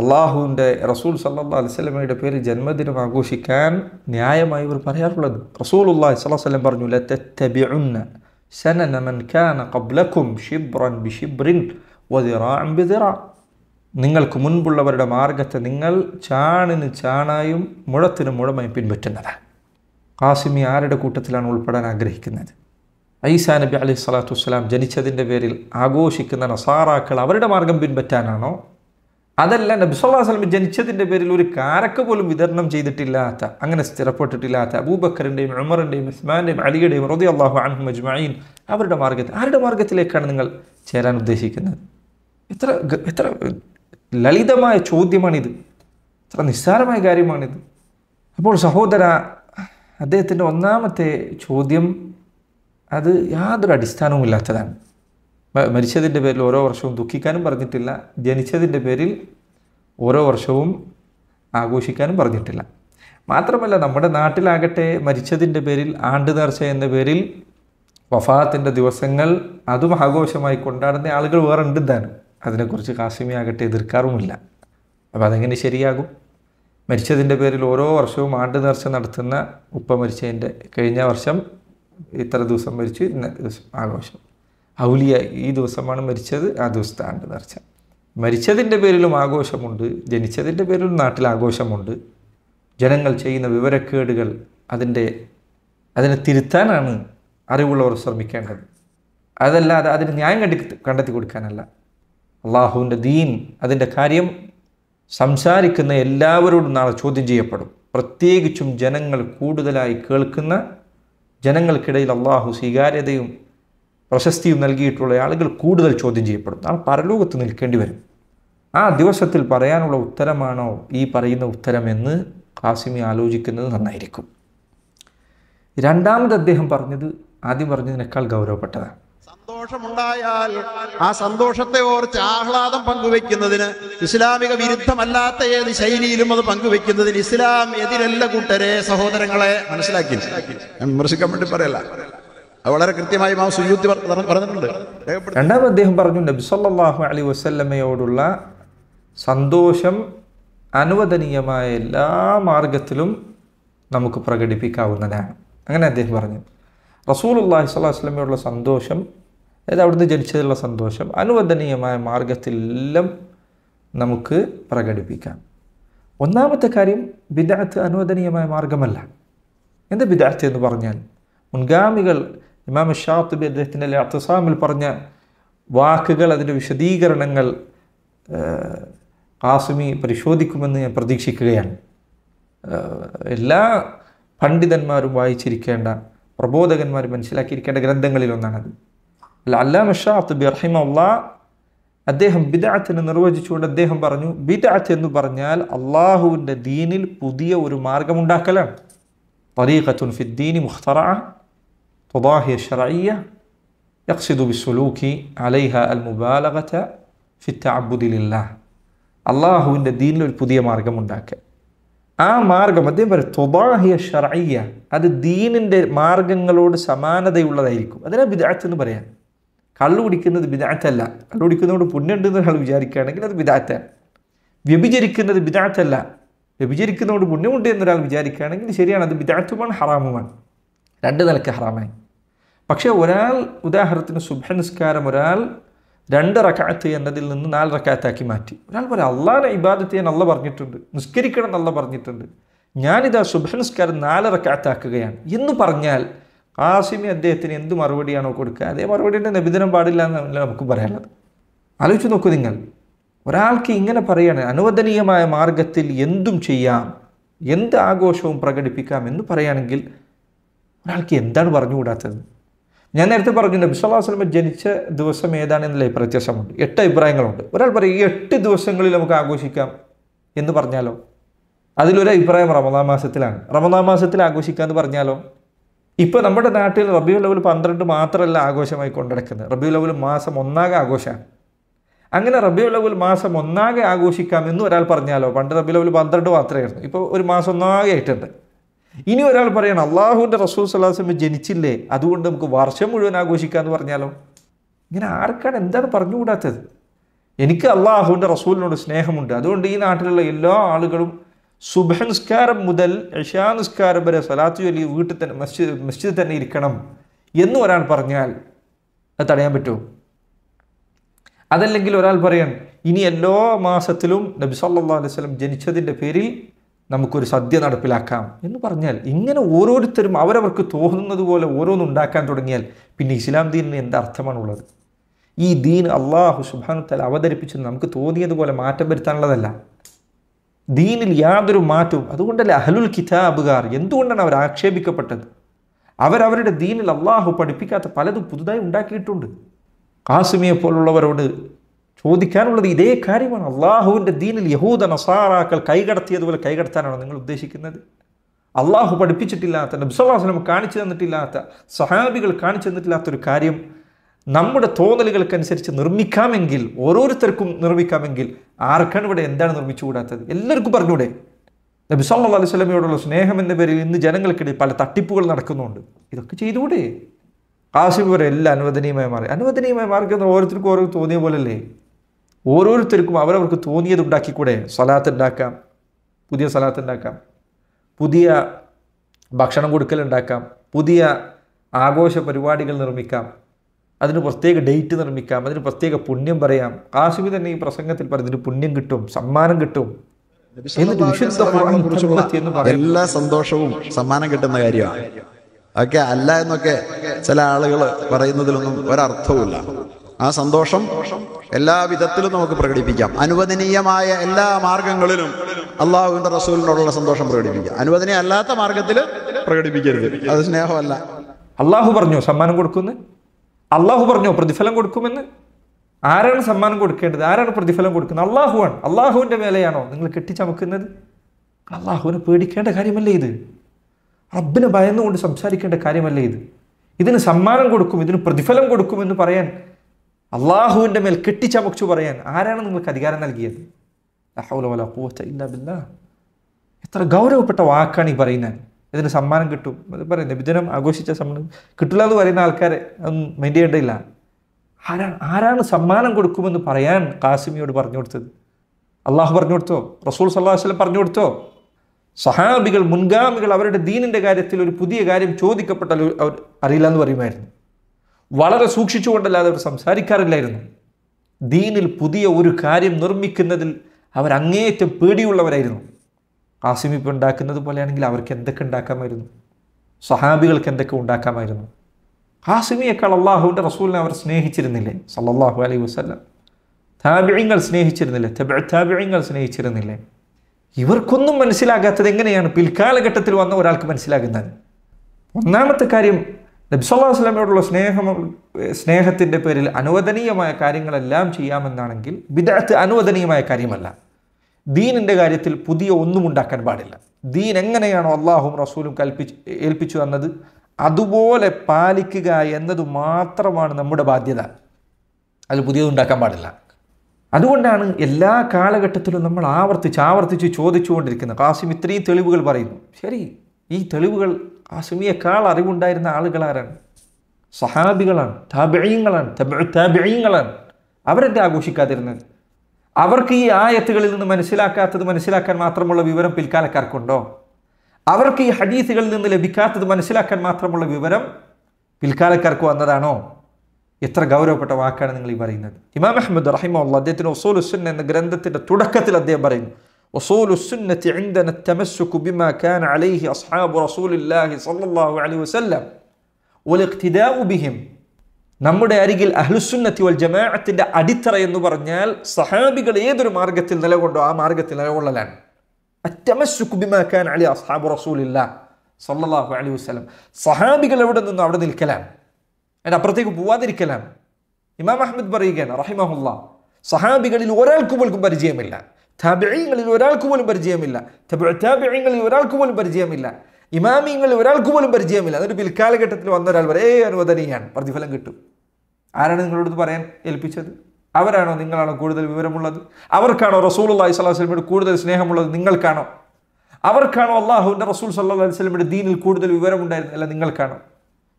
അള്ളാഹുവിൻ്റെ റസൂൽ സല്ലാ അലൈവലമയുടെ പേര് ജന്മദിനം ആഘോഷിക്കാൻ ന്യായമായി ഇവർ പറയാറുള്ളത് റസൂൽ അള്ളാഹിസ്ലം പറഞ്ഞു ലത്തെബിഉന്ന സനന മൻ കാന ബിഷിബ്രിൻ വതിറാംബിതിറ നിങ്ങൾക്ക് മുൻപുള്ളവരുടെ മാർഗത്തെ നിങ്ങൾ ചാണിന് ചാണായും മുഴത്തിന് മുഴമായും പിൻപറ്റുന്നത് കാസിമി ആരുടെ കൂട്ടത്തിലാണ് ഉൾപ്പെടാൻ ആഗ്രഹിക്കുന്നത് ഐസാ നബി അലൈഹി സ്വലാത്തു വസ്സലാം ജനിച്ചതിൻ്റെ പേരിൽ ആഘോഷിക്കുന്ന നസാറാക്കൾ അവരുടെ മാർഗം പിൻപറ്റാനാണോ അതല്ല നബിസ്വല്ലാ സ്വലം ജനിച്ചതിൻ്റെ പേരിൽ ഒരു കാരക്ക പോലും വിതരണം ചെയ്തിട്ടില്ലാത്ത അങ്ങനെ സ്ഥിരപ്പെട്ടിട്ടില്ലാത്ത അബൂബക്കറിൻ്റെയും ഉമറിൻ്റെയും ഉസ്മാൻ്റെയും അലിയുടെയും റതി അള്ളാഹു അൻഹു മജ്മീൻ അവരുടെ മാർഗത്തിൽ ആരുടെ മാർഗത്തിലേക്കാണ് നിങ്ങൾ ചേരാൻ ഉദ്ദേശിക്കുന്നത് എത്ര എത്ര ലളിതമായ ചോദ്യമാണിത് എത്ര നിസ്സാരമായ കാര്യമാണിത് അപ്പോൾ സഹോദര അദ്ദേഹത്തിൻ്റെ ഒന്നാമത്തെ ചോദ്യം അത് യാതൊരു അടിസ്ഥാനവുമില്ലാത്തതാണ് മരിച്ചതിൻ്റെ പേരിൽ ഓരോ വർഷവും ദുഃഖിക്കാനും പറഞ്ഞിട്ടില്ല ജനിച്ചതിൻ്റെ പേരിൽ ഓരോ വർഷവും ആഘോഷിക്കാനും പറഞ്ഞിട്ടില്ല മാത്രമല്ല നമ്മുടെ നാട്ടിലാകട്ടെ മരിച്ചതിൻ്റെ പേരിൽ ആണ്ട് നേർച്ച എന്ന പേരിൽ വഫാത്തിൻ്റെ ദിവസങ്ങൾ അതും ആഘോഷമായി കൊണ്ടാടുന്ന ആളുകൾ വേറെ ഉണ്ട് താനും അതിനെക്കുറിച്ച് കാസിമി ആകട്ടെ എതിർക്കാറുമില്ല അപ്പോൾ അതെങ്ങനെ ശരിയാകും മരിച്ചതിൻ്റെ പേരിൽ ഓരോ വർഷവും ആണ്ട് നേർച്ച നടത്തുന്ന ഉപ്പ മരിച്ചതിൻ്റെ കഴിഞ്ഞ വർഷം ഇത്ര ദിവസം മരിച്ചു ഇന്ന ദിവസം ആഘോഷം ഔലിയ ഈ ദിവസമാണ് മരിച്ചത് ആ ദിവസത്തെ ആണ്ട് നേർച്ച മരിച്ചതിൻ്റെ പേരിലും ആഘോഷമുണ്ട് ജനിച്ചതിൻ്റെ പേരിലും നാട്ടിൽ ആഘോഷമുണ്ട് ജനങ്ങൾ ചെയ്യുന്ന വിവരക്കേടുകൾ അതിൻ്റെ അതിനെ തിരുത്താനാണ് അറിവുള്ളവർ ശ്രമിക്കേണ്ടത് അതല്ലാതെ അതിന് ന്യായം കണ്ടെത്തി കണ്ടെത്തി കൊടുക്കാനല്ല അള്ളാഹുവിൻ്റെ ദീൻ അതിൻ്റെ കാര്യം സംസാരിക്കുന്ന എല്ലാവരോടും നാളെ ചോദ്യം ചെയ്യപ്പെടും പ്രത്യേകിച്ചും ജനങ്ങൾ കൂടുതലായി കേൾക്കുന്ന ജനങ്ങൾക്കിടയിൽ അള്ളാഹു സ്വീകാര്യതയും പ്രശസ്തിയും നൽകിയിട്ടുള്ള ആളുകൾ കൂടുതൽ ചോദ്യം ചെയ്യപ്പെടും നാളെ പരലോകത്ത് നിൽക്കേണ്ടി വരും ആ ദിവസത്തിൽ പറയാനുള്ള ഉത്തരമാണോ ഈ പറയുന്ന ഉത്തരമെന്ന് കാസിമി ആലോചിക്കുന്നത് നന്നായിരിക്കും രണ്ടാമത് അദ്ദേഹം പറഞ്ഞത് ആദ്യം പറഞ്ഞതിനേക്കാൾ ഗൗരവപ്പെട്ടതാണ് സന്തോഷമുണ്ടായാൽ ആ സന്തോഷത്തെ ഓർച്ച് ആഹ്ലാദം പങ്കുവെക്കുന്നതിന് ഇസ്ലാമിക വിരുദ്ധമല്ലാത്ത ഏത് ശൈലിയിലും അത് പങ്കുവെക്കുന്നതിന് ഇസ്ലാം എതിരല്ല കൂട്ടരെ സഹോദരങ്ങളെ മനസ്സിലാക്കി ഞാൻ വിമർശിക്കാൻ വേണ്ടി പറയല്ല വളരെ കൃത്യമായി പറഞ്ഞിട്ടുണ്ട് രണ്ടാമത് അദ്ദേഹം പറഞ്ഞു നബി സല്ലാഹു അലി വസ്ല്ലമ്മയോടുള്ള സന്തോഷം അനുവദനീയമായ എല്ലാ മാർഗത്തിലും നമുക്ക് പ്രകടിപ്പിക്കാവുന്നതാണ് അങ്ങനെ അദ്ദേഹം പറഞ്ഞു റസൂൽ അള്ളാഹി സ്വല്ലാ വസ്ലമയോടുള്ള സന്തോഷം അതായത് അവിടുന്ന് ജനിച്ചതിലുള്ള സന്തോഷം അനുവദനീയമായ മാർഗത്തിലെല്ലാം നമുക്ക് പ്രകടിപ്പിക്കാം ഒന്നാമത്തെ കാര്യം ബിദാത്ത് അനുവദനീയമായ മാർഗമല്ല എന്ത് ബിദാത്ത് എന്ന് പറഞ്ഞാൽ മുൻഗാമികൾ ഇമാം ഷാത്തുബി അദ്ദേഹത്തിൻ്റെ അത്തസാമിൽ പറഞ്ഞ വാക്കുകൾ അതിൻ്റെ വിശദീകരണങ്ങൾ കാസുമി പരിശോധിക്കുമെന്ന് ഞാൻ പ്രതീക്ഷിക്കുകയാണ് എല്ലാ പണ്ഡിതന്മാരും വായിച്ചിരിക്കേണ്ട പ്രബോധകന്മാർ മനസ്സിലാക്കിയിരിക്കേണ്ട ഗ്രന്ഥങ്ങളിലൊന്നാണത് അല്ലാമ ഷാത്തുബി റഹിമുള്ള അദ്ദേഹം ബിദാഅത്തിനെ നിർവചിച്ചുകൊണ്ട് അദ്ദേഹം പറഞ്ഞു ബിദാഅത്ത് എന്ന് പറഞ്ഞാൽ അള്ളാഹുവിൻ്റെ ദീനിൽ പുതിയ ഒരു മാർഗമുണ്ടാക്കലാണ് പരീഖത്തുൻ ഫിദ്ദീനി الدين مخترعة تضاهي الشرعية يقصد بالسلوك عليها المبالغة في التعبد لله അള്ളാഹുവിൻ്റെ ദീനിൽ ഒരു പുതിയ മാർഗമുണ്ടാക്കുക ആ മാർഗം അദ്ദേഹം പറയും തൊബാഹിയ ഷറയ്യ അത് ദീനിൻ്റെ മാർഗങ്ങളോട് സമാനതയുള്ളതായിരിക്കും അതിനെ വിദാറ്റ് എന്ന് പറയാം കള്ളു കുടിക്കുന്നത് ബിദാറ്റല്ല കള്ളു കുടിക്കുന്നതുകൊണ്ട് പുണ്യമുണ്ടെന്ന് ഒരാൾ വിചാരിക്കുകയാണെങ്കിൽ അത് ബിദാറ്റാണ് വ്യഭിചരിക്കുന്നത് ബിദാറ്റല്ല വ്യഭിചരിക്കുന്നതുകൊണ്ട് പുണ്യമുണ്ട് എന്നൊരാൾ വിചാരിക്കുകയാണെങ്കിൽ ശരിയാണ് അത് ബിദാറ്റുമാണ് ഹറാമുമാണ് രണ്ട് നിലക്ക് ഹറാമായി പക്ഷേ ഒരാൾ ഉദാഹരണത്തിന് സുബ നിസ്കാരം ഒരാൾ രണ്ട് റക്കാത്ത് എന്നതിൽ നിന്ന് നാല് റക്കാത്താക്കി മാറ്റി ഒരാൾ പോലെ അള്ളാഹിനെ ഇബാദത്ത് ചെയ്യാൻ അല്ല പറഞ്ഞിട്ടുണ്ട് നിസ്കരിക്കണം എന്നല്ല പറഞ്ഞിട്ടുണ്ട് ഞാനിതാ സുബ നിസ്കാരം നാല് റക്കാത്താക്കുകയാണ് എന്ന് പറഞ്ഞാൽ ആസിമി അദ്ദേഹത്തിന് എന്ത് മറുപടിയാണോ കൊടുക്കുക അതേ തന്നെ നബിദിനം പാടില്ല എന്നല്ല നമുക്ക് പറയാനുള്ളത് ആലോചിച്ച് നോക്കൂ നിങ്ങൾ ഒരാൾക്ക് ഇങ്ങനെ പറയാണ് അനുവദനീയമായ മാർഗത്തിൽ എന്തും ചെയ്യാം എന്ത് ആഘോഷവും പ്രകടിപ്പിക്കാം എന്ന് പറയുകയാണെങ്കിൽ ഒരാൾക്ക് എന്താണ് പറഞ്ഞുകൂടാത്തത് ഞാൻ നേരത്തെ പറഞ്ഞു നബി അലൈഹി വസല്ലം ജനിച്ച ദിവസം ഏതാണെന്നല്ലേ പ്രത്യാശമുണ്ട് എട്ട് അഭിപ്രായങ്ങളുണ്ട് ഒരാൾ പറയും ഈ എട്ട് ദിവസങ്ങളിൽ നമുക്ക് ആഘോഷിക്കാം എന്ന് പറഞ്ഞാലോ അതിലൊരു അഭിപ്രായം റമദാ മാസത്തിലാണ് റമദാ മാസത്തിൽ ആഘോഷിക്കാമെന്ന് പറഞ്ഞാലോ ഇപ്പോൾ നമ്മുടെ നാട്ടിൽ റബിയു ലവൽ പന്ത്രണ്ട് മാത്രമല്ല ആഘോഷമായി കൊണ്ടിടക്കുന്നത് റബിയു ലവൽ മാസം ഒന്നാകെ ആഘോഷമാണ് അങ്ങനെ റബിയു ലവൽ മാസം ഒന്നാകെ ആഘോഷിക്കാം എന്ന് ഒരാൾ പറഞ്ഞാലോ പണ്ട് റബിയു ലവൽ പന്ത്രണ്ട് മാത്രമായിരുന്നു ഇപ്പോൾ ഒരു മാസം ഒന്നാകെ ആയിട്ടുണ്ട് ഇനി ഒരാൾ പറയണം അള്ളാഹുവിൻ്റെ റസൂൽ സല്ലാസ്ലം ജനിച്ചില്ലേ അതുകൊണ്ട് നമുക്ക് വർഷം മുഴുവൻ ആഘോഷിക്കാമെന്ന് പറഞ്ഞാലോ ഇങ്ങനെ ആർക്കാണ് എന്താണ് പറഞ്ഞുകൂടാത്തത് എനിക്ക് അള്ളാഹുവിൻ്റെ റസൂലിനോട് സ്നേഹമുണ്ട് അതുകൊണ്ട് ഈ നാട്ടിലുള്ള എല്ലാ ആളുകളും സുബഹ നിസ്കാരം മുതൽ ഇഷാ നിസ്കാരം വരെ സലാത്തു ജോലി വീട്ടിൽ തന്നെ മസ്ജിദ് മസ്ജിദിൽ തന്നെ ഇരിക്കണം എന്ന് ഒരാൾ പറഞ്ഞാൽ അത് തടയാൻ പറ്റുമോ അതല്ലെങ്കിൽ ഒരാൾ പറയാൻ ഇനി എല്ലാ മാസത്തിലും നബി സല്ലാ അലൈഹി സ്വലം ജനിച്ചതിൻ്റെ പേരിൽ നമുക്കൊരു സദ്യ നടപ്പിലാക്കാം എന്ന് പറഞ്ഞാൽ ഇങ്ങനെ ഓരോരുത്തരും അവരവർക്ക് തോന്നുന്നത് പോലെ ഉണ്ടാക്കാൻ തുടങ്ങിയാൽ പിന്നെ ഇസ്ലാം ദീനിന് എന്ത് അർത്ഥമാണുള്ളത് ഈ ദീൻ അള്ളാഹു സുബാനു തല അവതരിപ്പിച്ചത് നമുക്ക് തോന്നിയതുപോലെ മാറ്റം വരുത്താനുള്ളതല്ല ദീനിൽ യാതൊരു മാറ്റവും അതുകൊണ്ടല്ലേ അഹലുൽ കിതാബുകാർ എന്തുകൊണ്ടാണ് അവർ ആക്ഷേപിക്കപ്പെട്ടത് അവരവരുടെ ദീനിൽ അള്ളാഹു പഠിപ്പിക്കാത്ത പലതും പുതുതായി ഉണ്ടാക്കിയിട്ടുണ്ട് കാസുമിയെ പോലുള്ളവരോട് ചോദിക്കാനുള്ളത് ഇതേ കാര്യമാണ് അള്ളാഹുവിൻ്റെ ദീനിൽ യഹൂദ നസാറാക്കൾ കൈകടത്തിയതുപോലെ കൈകടത്താനാണ് നിങ്ങൾ ഉദ്ദേശിക്കുന്നത് അള്ളാഹു പഠിപ്പിച്ചിട്ടില്ലാത്ത നബ്സല്ലാസ്ലം കാണിച്ചു തന്നിട്ടില്ലാത്ത സഹാബികൾ കാണിച്ചു തന്നിട്ടില്ലാത്തൊരു കാര്യം നമ്മുടെ തോന്നലുകൾക്കനുസരിച്ച് നിർമ്മിക്കാമെങ്കിൽ ഓരോരുത്തർക്കും നിർമ്മിക്കാമെങ്കിൽ ആർക്കാണ് ഇവിടെ എന്താണ് കൂടാത്തത് എല്ലാവർക്കും പറഞ്ഞൂടെ നബി സല്ലാ അലൈഹി സ്നേഹം എന്ന പേരിൽ ഇന്ന് ജനങ്ങൾക്കിടയിൽ പല തട്ടിപ്പുകൾ നടക്കുന്നുണ്ട് ഇതൊക്കെ ചെയ്തുകൂടെ ആസിഫ് വരെ എല്ലാം അനുവദനീയമായി മാറി അനുവദനീയമായി മാർഗം ഓരോരുത്തർക്കും ഓരോ തോന്നിയ പോലല്ലേ ഓരോരുത്തർക്കും അവരവർക്ക് തോന്നിയത് ഉണ്ടാക്കിക്കൂടെ സലാത്ത് ഉണ്ടാക്കാം പുതിയ സലാത്ത് ഉണ്ടാക്കാം പുതിയ ഭക്ഷണം കൊടുക്കൽ ഉണ്ടാക്കാം പുതിയ ആഘോഷ പരിപാടികൾ നിർമ്മിക്കാം അതിന് പ്രത്യേക ഡേറ്റ് നിർമ്മിക്കാം അതിന് പ്രത്യേക പുണ്യം പറയാം കാശ്മീർ തന്നെ ഈ പ്രസംഗത്തിൽ പറഞ്ഞതിന് പുണ്യം കിട്ടും സമ്മാനം കിട്ടും എല്ലാ സന്തോഷവും സമ്മാനം കിട്ടുന്ന കാര്യമാണ് ഒക്കെ അല്ല എന്നൊക്കെ ചില ആളുകൾ പറയുന്നതിലൊന്നും ഒരർത്ഥവുമില്ല ആ സന്തോഷം എല്ലാ വിധത്തിലും നമുക്ക് പ്രകടിപ്പിക്കാം അനുവദനീയമായ എല്ലാ മാർഗങ്ങളിലും അള്ളാഹുവിന്റെ റസൂലിനോടുള്ള സന്തോഷം പ്രകടിപ്പിക്കാം അനുവദനീയ അല്ലാത്ത മാർഗത്തിൽ പ്രകടിപ്പിക്കരുത് അത് സ്നേഹമല്ല അള്ളാഹു പറഞ്ഞു സമ്മാനം കൊടുക്കുന്നു അള്ളാഹു പറഞ്ഞോ പ്രതിഫലം കൊടുക്കുമെന്ന് ആരാണ് സമ്മാനം കൊടുക്കേണ്ടത് ആരാണ് പ്രതിഫലം കൊടുക്കുന്നത് അള്ളാഹുവാണ് അള്ളാഹുവിൻ്റെ മേലെയാണോ നിങ്ങൾ കെട്ടിച്ചമക്കുന്നത് അള്ളാഹുവിനെ പേടിക്കേണ്ട കാര്യമല്ലേ ഇത് റബ്ബിനെ ഭയന്നുകൊണ്ട് സംസാരിക്കേണ്ട കാര്യമല്ലേ ഇത് ഇതിന് സമ്മാനം കൊടുക്കും ഇതിന് പ്രതിഫലം കൊടുക്കും എന്ന് പറയാൻ അള്ളാഹുവിൻ്റെ മേൽ കെട്ടിച്ചമച്ചു പറയാൻ ആരാണ് നിങ്ങൾക്ക് അധികാരം നൽകിയത് ഇല്ല എത്ര ഗൗരവപ്പെട്ട വാക്കാണ് ഈ പറയുന്നത് ഇതിന് സമ്മാനം കിട്ടും അത് പറയും നിബിജനം ആഘോഷിച്ച സമ്മാനം കിട്ടില്ല എന്ന് പറയുന്ന ആൾക്കാരെ ഒന്നും മൈൻഡ് ചെയ്യേണ്ടയില്ല ആരാണ് ആരാണ് സമ്മാനം കൊടുക്കുമെന്ന് പറയാൻ കാസിമിയോട് പറഞ്ഞു കൊടുത്തത് അള്ളാഹു പറഞ്ഞു കൊടുത്തോ റസൂൽ സല്ലാഹു പറഞ്ഞു കൊടുത്തോ സഹാബികൾ മുൻഗാമികൾ അവരുടെ ദീനിൻ്റെ കാര്യത്തിൽ ഒരു പുതിയ കാര്യം ചോദിക്കപ്പെട്ടാൽ അവർ അറിയില്ല എന്ന് പറയുമായിരുന്നു വളരെ സൂക്ഷിച്ചുകൊണ്ടല്ലാതെ അവർ സംസാരിക്കാറില്ലായിരുന്നു ദീനിൽ പുതിയ ഒരു കാര്യം നിർമ്മിക്കുന്നതിൽ അവർ അങ്ങേയറ്റം പേടിയുള്ളവരായിരുന്നു ആസിം ഇപ്പോൾ ഉണ്ടാക്കുന്നത് പോലെയാണെങ്കിൽ അവർക്ക് എന്തൊക്കെ ഉണ്ടാക്കാമായിരുന്നു സഹാബികൾക്ക് എന്തൊക്കെ ഉണ്ടാക്കാമായിരുന്നു ഹാസിമിയേക്കാൾ അള്ളാഹുവിൻ്റെ റസൂലിനെ അവർ സ്നേഹിച്ചിരുന്നില്ലേ സല്ലാഹു അലൈഹി വസ്ലം താബിഴിങ്ങൾ സ്നേഹിച്ചിരുന്നില്ലേ താബിഴിങ്ങൾ സ്നേഹിച്ചിരുന്നില്ലേ ഇവർക്കൊന്നും മനസ്സിലാകാത്തത് എങ്ങനെയാണ് പിൽക്കാലഘട്ടത്തിൽ വന്ന ഒരാൾക്ക് മനസ്സിലാകുന്നത് ഒന്നാമത്തെ കാര്യം നബി നബ്സല്ലാ വസ്ലമയോടുള്ള സ്നേഹം സ്നേഹത്തിൻ്റെ പേരിൽ അനുവദനീയമായ കാര്യങ്ങളെല്ലാം ചെയ്യാമെന്നാണെങ്കിൽ വിദഗ്ധ അനുവദനീയമായ കാര്യമല്ല ദീനിൻ്റെ കാര്യത്തിൽ പുതിയ ഒന്നും ഉണ്ടാക്കാൻ പാടില്ല ദീൻ എങ്ങനെയാണോ അള്ളാഹും റസൂലും കൽപ്പിച്ച് ഏൽപ്പിച്ചു തന്നത് അതുപോലെ പാലിക്കുക എന്നത് മാത്രമാണ് നമ്മുടെ ബാധ്യത അതിൽ പുതിയതുണ്ടാക്കാൻ പാടില്ല അതുകൊണ്ടാണ് എല്ലാ കാലഘട്ടത്തിലും നമ്മൾ ആവർത്തിച്ച് ആവർത്തിച്ച് ചോദിച്ചുകൊണ്ടിരിക്കുന്നത് കാസിം ഇത്രയും തെളിവുകൾ പറയുന്നു ശരി ഈ തെളിവുകൾ കാസിമിയേക്കാൾ അറിവുണ്ടായിരുന്ന ആളുകളാരാണ് സഹാബികളാണ് താബിയങ്ങളാണ് താബിയങ്ങളാണ് അവരെന്താ ആഘോഷിക്കാതിരുന്നത് അവർക്ക് ഈ ആയത്തുകളിൽ നിന്ന് മനസ്സിലാക്കാത്തത് മനസ്സിലാക്കാൻ മാത്രമുള്ള വിവരം പിൽക്കാലക്കാർക്കുണ്ടോ അവർക്ക് ഈ ഹദീസുകളിൽ നിന്ന് ലഭിക്കാത്തത് മനസ്സിലാക്കാൻ മാത്രമുള്ള വിവരം പിൽക്കാലക്കാർക്ക് വന്നതാണോ എത്ര ഗൗരവപ്പെട്ട വാക്കാണ് നിങ്ങൾ ഈ പറയുന്നത് ഇമാം അഹമ്മദ് റഹിമുള്ള അദ്ദേഹത്തിന് ഒസൂൽ ഉസ്സുൻ എന്ന ഗ്രന്ഥത്തിൻ്റെ തുടക്കത്തിൽ അദ്ദേഹം പറയുന്നു وصول ഉസ്സുൻ നമ്മുടെ അരികിൽ അഹ്ലുസുന്നത്തി വൽ ജമാഅത്തിൻ്റെ അടിത്തറ എന്ന് പറഞ്ഞാൽ സഹാബികൾ ഏതൊരു മാർഗത്തിൽ നിലകൊണ്ടോ ആ മാർഗത്തിൽ നിലകൊള്ളലാണ് അറ്റമസുബിമാക്കാൻ അലി അസ്ഹാബ് റസൂലില്ല സല്ലാഹു അലി വസ്ലം സഹാബികൾ എവിടെ നിന്നും അവിടെ നിൽക്കലാണ് അതിൻ്റെ അപ്പുറത്തേക്ക് പോവാതിരിക്കലാണ് ഇമാം അഹമ്മദ് പറയുകയാണ് റഹിമഹുല്ല സഹാബികളിൽ ഒരാൾക്ക് പോലും പരിചയമില്ല താബിഴിങ്ങളിൽ ഒരാൾക്ക് പോലും പരിചയമില്ല താബിഴിങ്ങളിൽ ഒരാൾക്ക് പോലും പരിചയമില്ല ഇമാമിങ്ങൾ ഒരാൾക്ക് പോലും പരിചയമില്ല എന്നിട്ട് പിൽക്കാലഘട്ടത്തിൽ വന്ന ഒരാൾ വരെ ഏ അനുവദനീയാണ് പ്രതിഫലം കിട്ടും ആരാണ് നിങ്ങളോട് പറയാൻ ഏൽപ്പിച്ചത് അവരാണോ നിങ്ങളാണോ കൂടുതൽ വിവരമുള്ളത് അവർക്കാണോ റസൂൾ അള്ളാഹി സ്വലാസ്ലമിയുടെ കൂടുതൽ സ്നേഹമുള്ളത് നിങ്ങൾക്കാണോ അവർക്കാണോ അള്ളാഹുവിൻ്റെ റസൂൽ സല്ലാ വസ്ലമിയുടെ ദീനിൽ കൂടുതൽ വിവരമുണ്ടായിരുന്നില്ല നിങ്ങൾക്കാണോ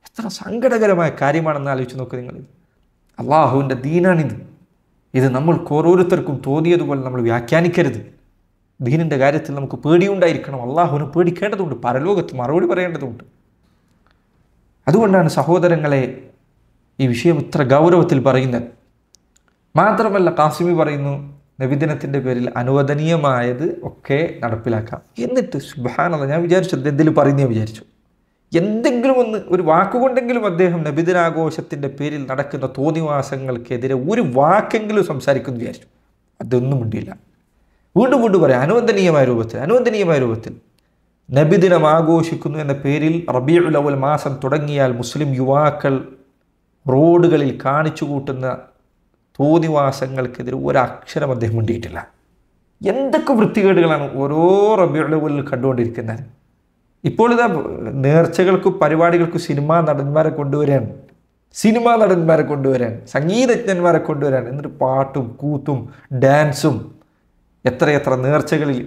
എത്ര സങ്കടകരമായ കാര്യമാണെന്ന് ആലോചിച്ച് നോക്ക് നിങ്ങൾ അള്ളാഹുവിൻ്റെ ദീനാണിത് ഇത് നമ്മൾക്ക് ഓരോരുത്തർക്കും തോന്നിയതുപോലെ നമ്മൾ വ്യാഖ്യാനിക്കരുത് ദീനിൻ്റെ കാര്യത്തിൽ നമുക്ക് പേടിയുണ്ടായിരിക്കണം അള്ളാഹുവിന് പേടിക്കേണ്ടതുണ്ട് പരലോകത്ത് മറുപടി പറയേണ്ടതുണ്ട് അതുകൊണ്ടാണ് സഹോദരങ്ങളെ ഈ വിഷയം ഇത്ര ഗൗരവത്തിൽ പറയുന്നത് മാത്രമല്ല കാസിമി പറയുന്നു നബിദിനത്തിൻ്റെ പേരിൽ അനുവദനീയമായത് ഒക്കെ നടപ്പിലാക്കാം എന്നിട്ട് സുബാനത ഞാൻ വിചാരിച്ചു എന്തെങ്കിലും പറയുന്നേ വിചാരിച്ചു എന്തെങ്കിലും ഒന്ന് ഒരു വാക്കുകൊണ്ടെങ്കിലും അദ്ദേഹം നബിദിനാഘോഷത്തിൻ്റെ പേരിൽ നടക്കുന്ന തോന്നിവാസങ്ങൾക്കെതിരെ ഒരു വാക്കെങ്കിലും സംസാരിക്കുമെന്ന് വിചാരിച്ചു അതൊന്നും ഉണ്ടില്ല വീണ്ടും വീണ്ടും പറയാം അനുവന്ദനീയമായ രൂപത്തിൽ അനുവന്ദനീയമായ രൂപത്തിൽ നബിദിനം ആഘോഷിക്കുന്നു എന്ന പേരിൽ റബിയുൽ അവൽ മാസം തുടങ്ങിയാൽ മുസ്ലിം യുവാക്കൾ റോഡുകളിൽ കാണിച്ചു കൂട്ടുന്ന തോന്നിവാസങ്ങൾക്കെതിരെ ഒരക്ഷരം അദ്ദേഹം ഉണ്ടിയിട്ടില്ല എന്തൊക്കെ വൃത്തികേടുകളാണ് ഓരോ റബിയുള്ളവലിൽ കണ്ടുകൊണ്ടിരിക്കുന്നത് ഇപ്പോൾ ഇതാ നേർച്ചകൾക്കും പരിപാടികൾക്കും സിനിമാ നടന്മാരെ കൊണ്ടുവരാൻ സിനിമാ നടന്മാരെ കൊണ്ടുവരാൻ സംഗീതജ്ഞന്മാരെ കൊണ്ടുവരാൻ എന്നിട്ട് പാട്ടും കൂത്തും ഡാൻസും എത്രയെത്ര നേർച്ചകളിൽ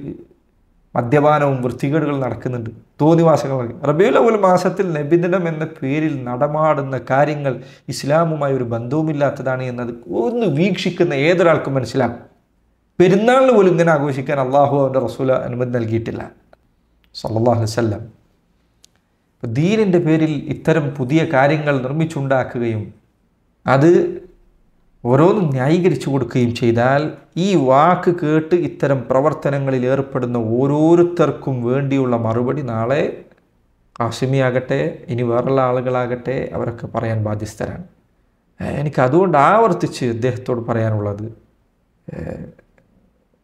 മദ്യപാനവും വൃത്തികേടുകൾ നടക്കുന്നുണ്ട് തോന്നിവാസങ്ങൾ നടക്കും അവൽ മാസത്തിൽ നബിദിനം എന്ന പേരിൽ നടമാടുന്ന കാര്യങ്ങൾ ഇസ്ലാമുമായി ഒരു ബന്ധവുമില്ലാത്തതാണ് എന്നത് ഒന്ന് വീക്ഷിക്കുന്ന ഏതൊരാൾക്കും മനസ്സിലാകും പെരുന്നാളിന് പോലും ഇങ്ങനെ ആഘോഷിക്കാൻ അള്ളാഹു അവൻ്റെ റസൂല അനുമതി നൽകിയിട്ടില്ല സല്ലാഹു വല്ലം ദീനിൻ്റെ പേരിൽ ഇത്തരം പുതിയ കാര്യങ്ങൾ നിർമ്മിച്ചുണ്ടാക്കുകയും അത് ഓരോന്നും ന്യായീകരിച്ചു കൊടുക്കുകയും ചെയ്താൽ ഈ വാക്ക് കേട്ട് ഇത്തരം പ്രവർത്തനങ്ങളിൽ ഏർപ്പെടുന്ന ഓരോരുത്തർക്കും വേണ്ടിയുള്ള മറുപടി നാളെ ആശമിയാകട്ടെ ഇനി വേറുള്ള ആളുകളാകട്ടെ അവരൊക്കെ പറയാൻ ബാധ്യസ്ഥരാണ് എനിക്ക് അതുകൊണ്ട് ആവർത്തിച്ച് അദ്ദേഹത്തോട് പറയാനുള്ളത്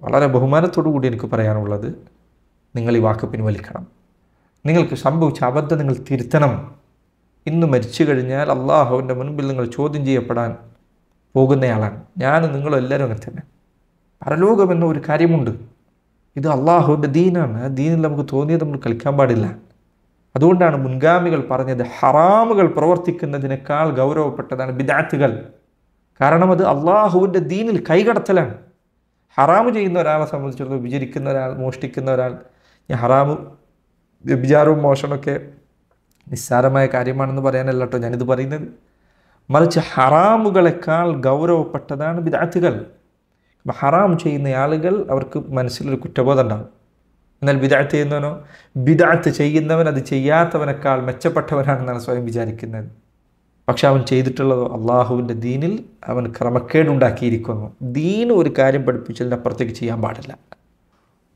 വളരെ ബഹുമാനത്തോടു കൂടി എനിക്ക് പറയാനുള്ളത് നിങ്ങൾ ഈ വാക്ക് പിൻവലിക്കണം നിങ്ങൾക്ക് സംഭവിച്ച അബദ്ധം നിങ്ങൾ തിരുത്തണം ഇന്ന് മരിച്ചു കഴിഞ്ഞാൽ അള്ളാഹുവിൻ്റെ മുൻപിൽ നിങ്ങൾ ചോദ്യം ചെയ്യപ്പെടാൻ പോകുന്നയാളാണ് ഞാൻ നിങ്ങളെല്ലാവരും അങ്ങനെ തന്നെ പരലോകം എന്ന ഒരു കാര്യമുണ്ട് ഇത് അള്ളാഹുവിൻ്റെ ദീനാണ് ആ ദീനിൽ നമുക്ക് തോന്നിയത് നമ്മൾ കളിക്കാൻ പാടില്ല അതുകൊണ്ടാണ് മുൻഗാമികൾ പറഞ്ഞത് ഹറാമുകൾ പ്രവർത്തിക്കുന്നതിനേക്കാൾ ഗൗരവപ്പെട്ടതാണ് ബിദാത്തുകൾ കാരണം അത് അള്ളാഹുവിൻ്റെ ദീനിൽ കൈകടത്തലാണ് ഹറാമ് ചെയ്യുന്ന ഒരാളെ സംബന്ധിച്ചിടത്തോളം വിചരിക്കുന്ന ഒരാൾ മോഷ്ടിക്കുന്ന ഒരാൾ ഞാൻ ഹറാമ് വ്യഭിചാരവും മോഷണമൊക്കെ നിസ്സാരമായ കാര്യമാണെന്ന് പറയാനല്ല കേട്ടോ ഞാനിത് പറയുന്നത് മറിച്ച് ഹറാമുകളെക്കാൾ ഗൗരവപ്പെട്ടതാണ് വിദാത്തുകൾ ഹറാം ചെയ്യുന്ന ആളുകൾ അവർക്ക് മനസ്സിലൊരു കുറ്റബോധം ഉണ്ടാകും എന്നാൽ ബിദാത്ത് ചെയ്യുന്നവനോ ബിദാത്ത് ചെയ്യുന്നവൻ അത് ചെയ്യാത്തവനേക്കാൾ മെച്ചപ്പെട്ടവനാണെന്നാണ് സ്വയം വിചാരിക്കുന്നത് പക്ഷെ അവൻ ചെയ്തിട്ടുള്ളതോ അള്ളാഹുവിൻ്റെ ദീനിൽ അവൻ ക്രമക്കേടുണ്ടാക്കിയിരിക്കുന്നു ദീൻ ഒരു കാര്യം പഠിപ്പിച്ചതിൻ്റെ അപ്പുറത്തേക്ക് ചെയ്യാൻ പാടില്ല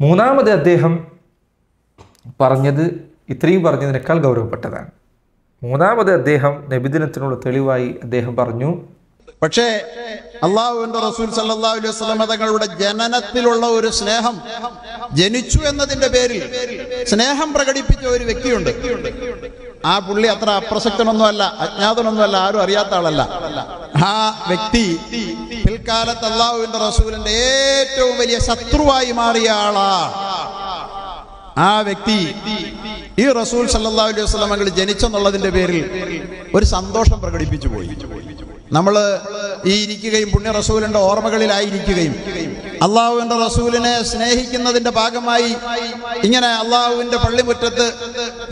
മൂന്നാമത് അദ്ദേഹം പറഞ്ഞത് ഇത്രയും പറഞ്ഞതിനേക്കാൾ ഗൗരവപ്പെട്ടതാണ് മൂന്നാമത് അദ്ദേഹം നബിദിനത്തിനുള്ള തെളിവായി അദ്ദേഹം പറഞ്ഞു പക്ഷേ അള്ളാഹുവിന്റെ റസൂൽ സല്ലാ അലൈഹി വസ്ലമ തങ്ങളുടെ ജനനത്തിലുള്ള ഒരു സ്നേഹം ജനിച്ചു എന്നതിന്റെ പേരിൽ സ്നേഹം പ്രകടിപ്പിച്ച ഒരു വ്യക്തിയുണ്ട് ആ പുള്ളി അത്ര അപ്രസക്തനൊന്നുമല്ല അജ്ഞാതനൊന്നുമല്ല ആരും അറിയാത്ത ആളല്ല ആ വ്യക്തി പിൽക്കാലത്ത് അള്ളാഹുവിന്റെ റസൂലിന്റെ ഏറ്റവും വലിയ ശത്രുവായി മാറിയ ആളാ ആ വ്യക്തി ഈ റസൂൽ സല്ലാ അലൈഹി വസ്ലമകൾ ജനിച്ചെന്നുള്ളതിന്റെ പേരിൽ ഒരു സന്തോഷം പ്രകടിപ്പിച്ചു പോയി നമ്മൾ ഈ ഇരിക്കുകയും പുണ്യ റസൂലിന്റെ ഓർമ്മകളിലായിരിക്കുകയും അള്ളാഹുവിന്റെ റസൂലിനെ സ്നേഹിക്കുന്നതിന്റെ ഭാഗമായി ഇങ്ങനെ അള്ളാഹുവിന്റെ പള്ളിമുറ്റത്ത്